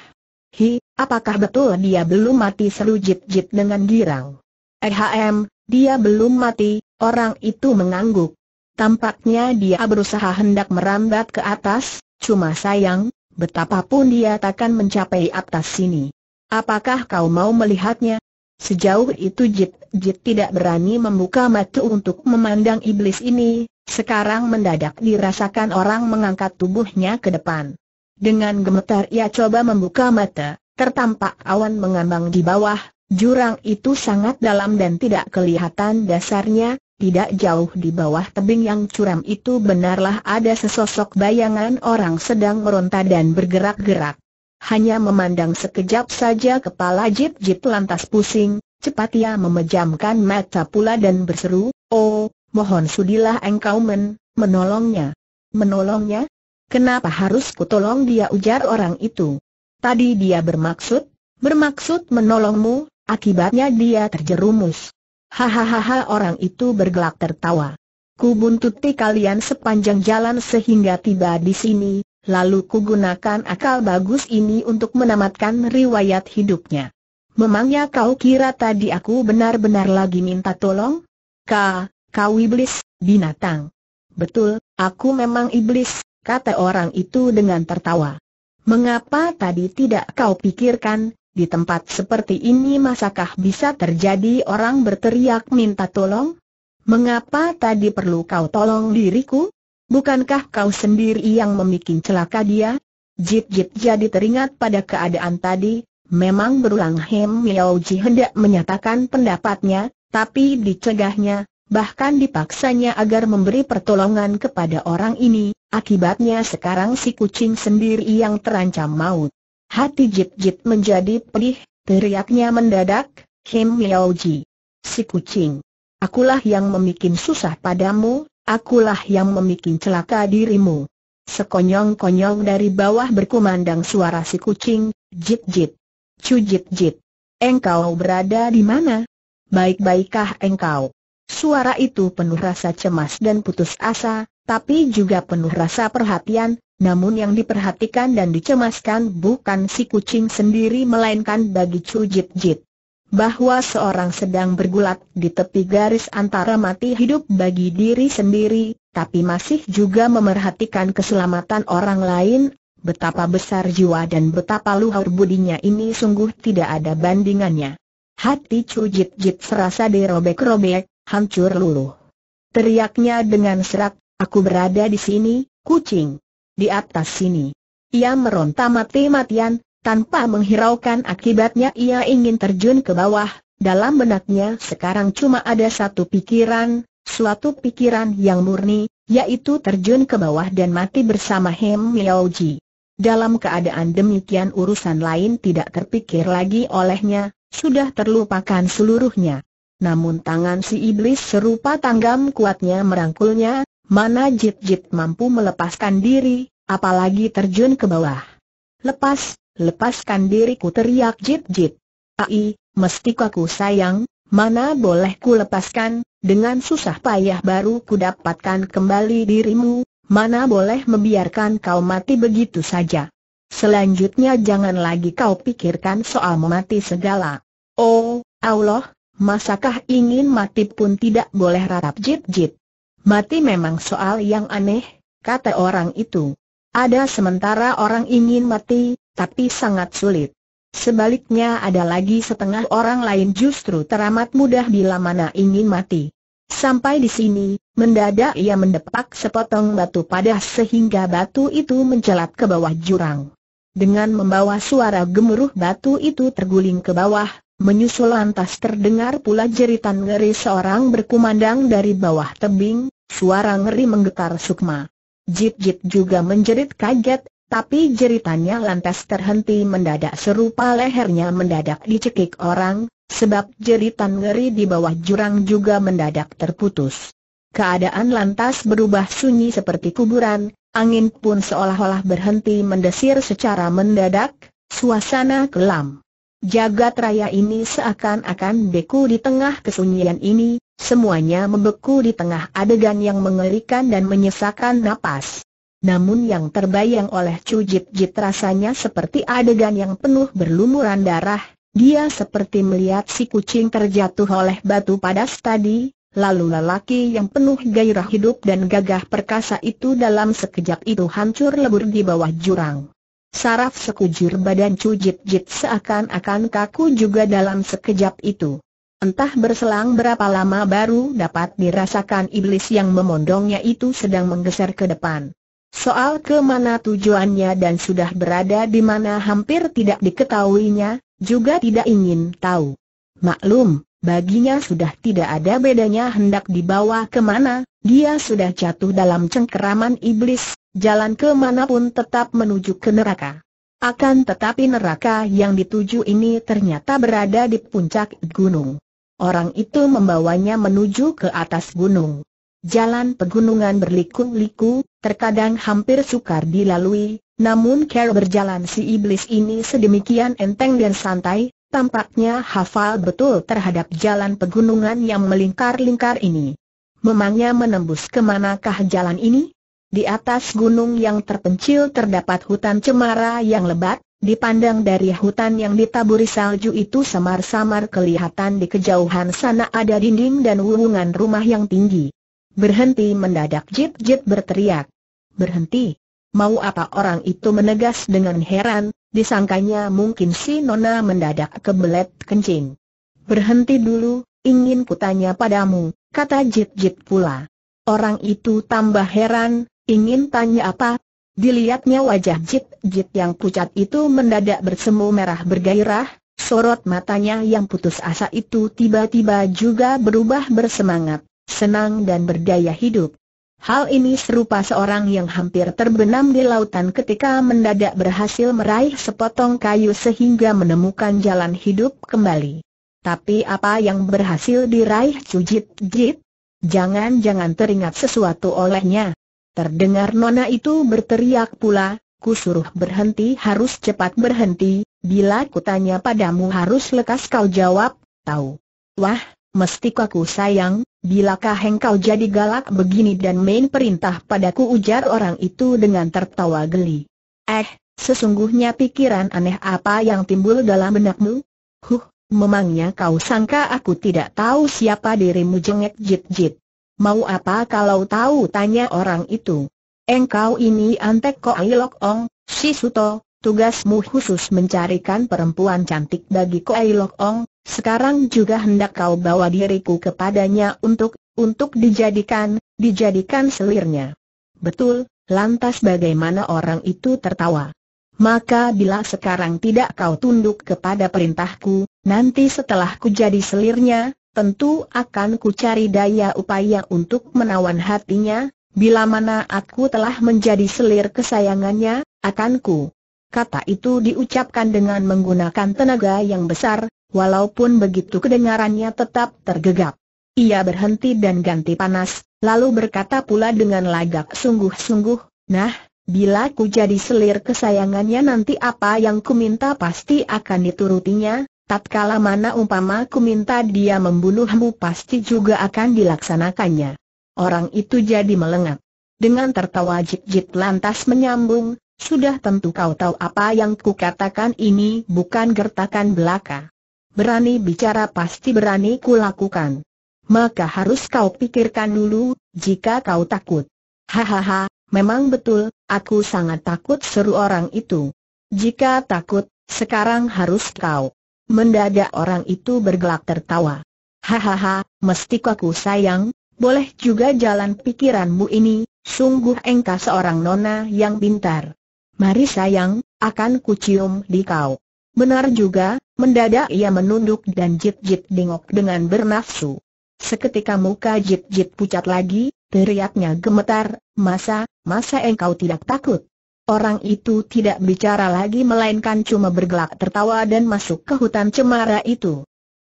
Hi, apakah betul dia belum mati seru jit-jit dengan girang? Ehm, dia belum mati, orang itu mengangguk. Tampaknya dia berusaha hendak merambat ke atas, cuma sayang, betapapun dia takkan mencapai atas sini. Apakah kau mau melihatnya? Sejauh itu Jit Jit tidak berani membuka mata untuk memandang iblis ini, sekarang mendadak dirasakan orang mengangkat tubuhnya ke depan. Dengan gemetar ia coba membuka mata, tertampak awan mengambang di bawah, jurang itu sangat dalam dan tidak kelihatan dasarnya, tidak jauh di bawah tebing yang curam itu benarlah ada sesosok bayangan orang sedang meronta dan bergerak-gerak. Hanya memandang sekejap saja kepala jip-jip lantas pusing, cepat ia memejamkan mata pula dan berseru, Oh, mohon sudilah engkau men, menolongnya. Menolongnya? Kenapa harus kutolong dia ujar orang itu? Tadi dia bermaksud, bermaksud menolongmu, akibatnya dia terjerumus. Hahaha orang itu bergelak tertawa. Ku buntuti kalian sepanjang jalan sehingga tiba di sini, lalu kugunakan akal bagus ini untuk menamatkan riwayat hidupnya. Memangnya kau kira tadi aku benar-benar lagi minta tolong? Ka, kau iblis, binatang. Betul, aku memang iblis, kata orang itu dengan tertawa. Mengapa tadi tidak kau pikirkan, di tempat seperti ini masakah bisa terjadi orang berteriak minta tolong? Mengapa tadi perlu kau tolong diriku? Bukankah kau sendiri yang memikin celaka dia? Jit-jit jadi teringat pada keadaan tadi, memang berulang Hem Miao Ji hendak menyatakan pendapatnya, tapi dicegahnya, bahkan dipaksanya agar memberi pertolongan kepada orang ini, akibatnya sekarang si kucing sendiri yang terancam maut. Hati Jip Jip menjadi pedih, teriaknya mendadak, Kim Yao Si kucing, akulah yang memikin susah padamu, akulah yang memikin celaka dirimu. Sekonyong-konyong dari bawah berkumandang suara si kucing, Jip Jip, Cu Jip Jip. Engkau berada di mana? Baik-baikkah engkau? Suara itu penuh rasa cemas dan putus asa, tapi juga penuh rasa perhatian, namun yang diperhatikan dan dicemaskan bukan si kucing sendiri melainkan bagi Chu Jit Jit. Bahwa seorang sedang bergulat di tepi garis antara mati hidup bagi diri sendiri, tapi masih juga memerhatikan keselamatan orang lain, betapa besar jiwa dan betapa luhur budinya ini sungguh tidak ada bandingannya. Hati Chu Jit Jit serasa dirobek-robek, hancur luluh. Teriaknya dengan serak, aku berada di sini, kucing. Di atas sini. Ia meronta mati-matian, tanpa menghiraukan akibatnya ia ingin terjun ke bawah, dalam benaknya sekarang cuma ada satu pikiran, suatu pikiran yang murni, yaitu terjun ke bawah dan mati bersama Hem Miaoji. Dalam keadaan demikian urusan lain tidak terpikir lagi olehnya, sudah terlupakan seluruhnya. Namun tangan si iblis serupa tanggam kuatnya merangkulnya, mana jit-jit mampu melepaskan diri, apalagi terjun ke bawah. Lepas, lepaskan diriku teriak jit-jit. Ai, mesti kaku sayang, mana boleh ku lepaskan, dengan susah payah baru ku dapatkan kembali dirimu, mana boleh membiarkan kau mati begitu saja. Selanjutnya jangan lagi kau pikirkan soal mati segala. Oh, Allah, Masakah ingin mati pun tidak boleh ratap jit-jit? Mati memang soal yang aneh, kata orang itu. Ada sementara orang ingin mati, tapi sangat sulit. Sebaliknya ada lagi setengah orang lain justru teramat mudah bila mana ingin mati. Sampai di sini, mendadak ia mendepak sepotong batu padah sehingga batu itu mencelat ke bawah jurang. Dengan membawa suara gemuruh batu itu terguling ke bawah, Menyusul lantas terdengar pula jeritan ngeri seorang berkumandang dari bawah tebing, suara ngeri menggetar sukma. Jit-jit juga menjerit kaget, tapi jeritannya lantas terhenti mendadak serupa lehernya mendadak dicekik orang, sebab jeritan ngeri di bawah jurang juga mendadak terputus. Keadaan lantas berubah sunyi seperti kuburan, angin pun seolah-olah berhenti mendesir secara mendadak, suasana kelam. Jagat raya ini seakan-akan beku di tengah kesunyian ini, semuanya membeku di tengah adegan yang mengerikan dan menyesakan napas. Namun yang terbayang oleh Chu Jit Jit rasanya seperti adegan yang penuh berlumuran darah, dia seperti melihat si kucing terjatuh oleh batu padas tadi, lalu lelaki yang penuh gairah hidup dan gagah perkasa itu dalam sekejap itu hancur lebur di bawah jurang. Saraf sekujur badan cujit-jit seakan-akan kaku juga dalam sekejap itu. Entah berselang berapa lama baru dapat dirasakan iblis yang memondongnya itu sedang menggeser ke depan. Soal kemana tujuannya dan sudah berada di mana hampir tidak diketahuinya, juga tidak ingin tahu. Maklum, baginya sudah tidak ada bedanya hendak dibawa kemana, dia sudah jatuh dalam cengkeraman iblis, jalan ke manapun tetap menuju ke neraka. Akan tetapi neraka yang dituju ini ternyata berada di puncak gunung. Orang itu membawanya menuju ke atas gunung. Jalan pegunungan berliku-liku, terkadang hampir sukar dilalui, namun Carol berjalan si iblis ini sedemikian enteng dan santai, tampaknya hafal betul terhadap jalan pegunungan yang melingkar-lingkar ini. Memangnya menembus kemanakah jalan ini? Di atas gunung yang terpencil terdapat hutan cemara yang lebat, dipandang dari hutan yang ditaburi salju itu samar-samar kelihatan di kejauhan sana ada dinding dan wungan rumah yang tinggi. Berhenti mendadak Jit-Jit berteriak. Berhenti. Mau apa orang itu menegas dengan heran, disangkanya mungkin si Nona mendadak kebelet kencing. Berhenti dulu, ingin kutanya padamu, kata Jit-Jit pula. Orang itu tambah heran, Ingin tanya apa? Dilihatnya wajah Jit Jit yang pucat itu mendadak bersemu merah bergairah, sorot matanya yang putus asa itu tiba-tiba juga berubah bersemangat, senang dan berdaya hidup. Hal ini serupa seorang yang hampir terbenam di lautan ketika mendadak berhasil meraih sepotong kayu sehingga menemukan jalan hidup kembali. Tapi apa yang berhasil diraih Cujit Jit? Jangan-jangan teringat sesuatu olehnya. Terdengar nona itu berteriak pula, Ku suruh berhenti harus cepat berhenti, bila kutanya padamu harus lekas kau jawab, tahu. Wah, mesti kaku sayang, bilakah engkau jadi galak begini dan main perintah padaku ujar orang itu dengan tertawa geli. Eh, sesungguhnya pikiran aneh apa yang timbul dalam benakmu? Huh, memangnya kau sangka aku tidak tahu siapa dirimu jengek jit jit. Mau apa kalau tahu tanya orang itu. Engkau ini antek kok Ailok Ong, si Suto, tugasmu khusus mencarikan perempuan cantik bagi kok Ailok Ong, sekarang juga hendak kau bawa diriku kepadanya untuk, untuk dijadikan, dijadikan selirnya. Betul, lantas bagaimana orang itu tertawa? Maka bila sekarang tidak kau tunduk kepada perintahku, nanti setelah ku jadi selirnya, tentu akan ku cari daya upaya untuk menawan hatinya, bila mana aku telah menjadi selir kesayangannya, akan ku. Kata itu diucapkan dengan menggunakan tenaga yang besar, walaupun begitu kedengarannya tetap tergegap. Ia berhenti dan ganti panas, lalu berkata pula dengan lagak sungguh-sungguh, nah, bila ku jadi selir kesayangannya nanti apa yang ku minta pasti akan diturutinya, Tatkala mana umpama ku minta dia membunuhmu pasti juga akan dilaksanakannya. Orang itu jadi melengak. Dengan tertawa jit-jit lantas menyambung, sudah tentu kau tahu apa yang ku katakan ini bukan gertakan belaka. Berani bicara pasti berani ku lakukan. Maka harus kau pikirkan dulu, jika kau takut. Hahaha, memang betul, aku sangat takut seru orang itu. Jika takut, sekarang harus kau Mendadak orang itu bergelak tertawa. Hahaha, mesti aku sayang, boleh juga jalan pikiranmu ini, sungguh engkau seorang nona yang pintar. Mari sayang, akan kucium di kau. Benar juga, mendadak ia menunduk dan jit-jit dengok dengan bernafsu. Seketika muka jit-jit pucat lagi, teriaknya gemetar, masa, masa engkau tidak takut? Orang itu tidak bicara lagi melainkan cuma bergelak tertawa dan masuk ke hutan cemara itu.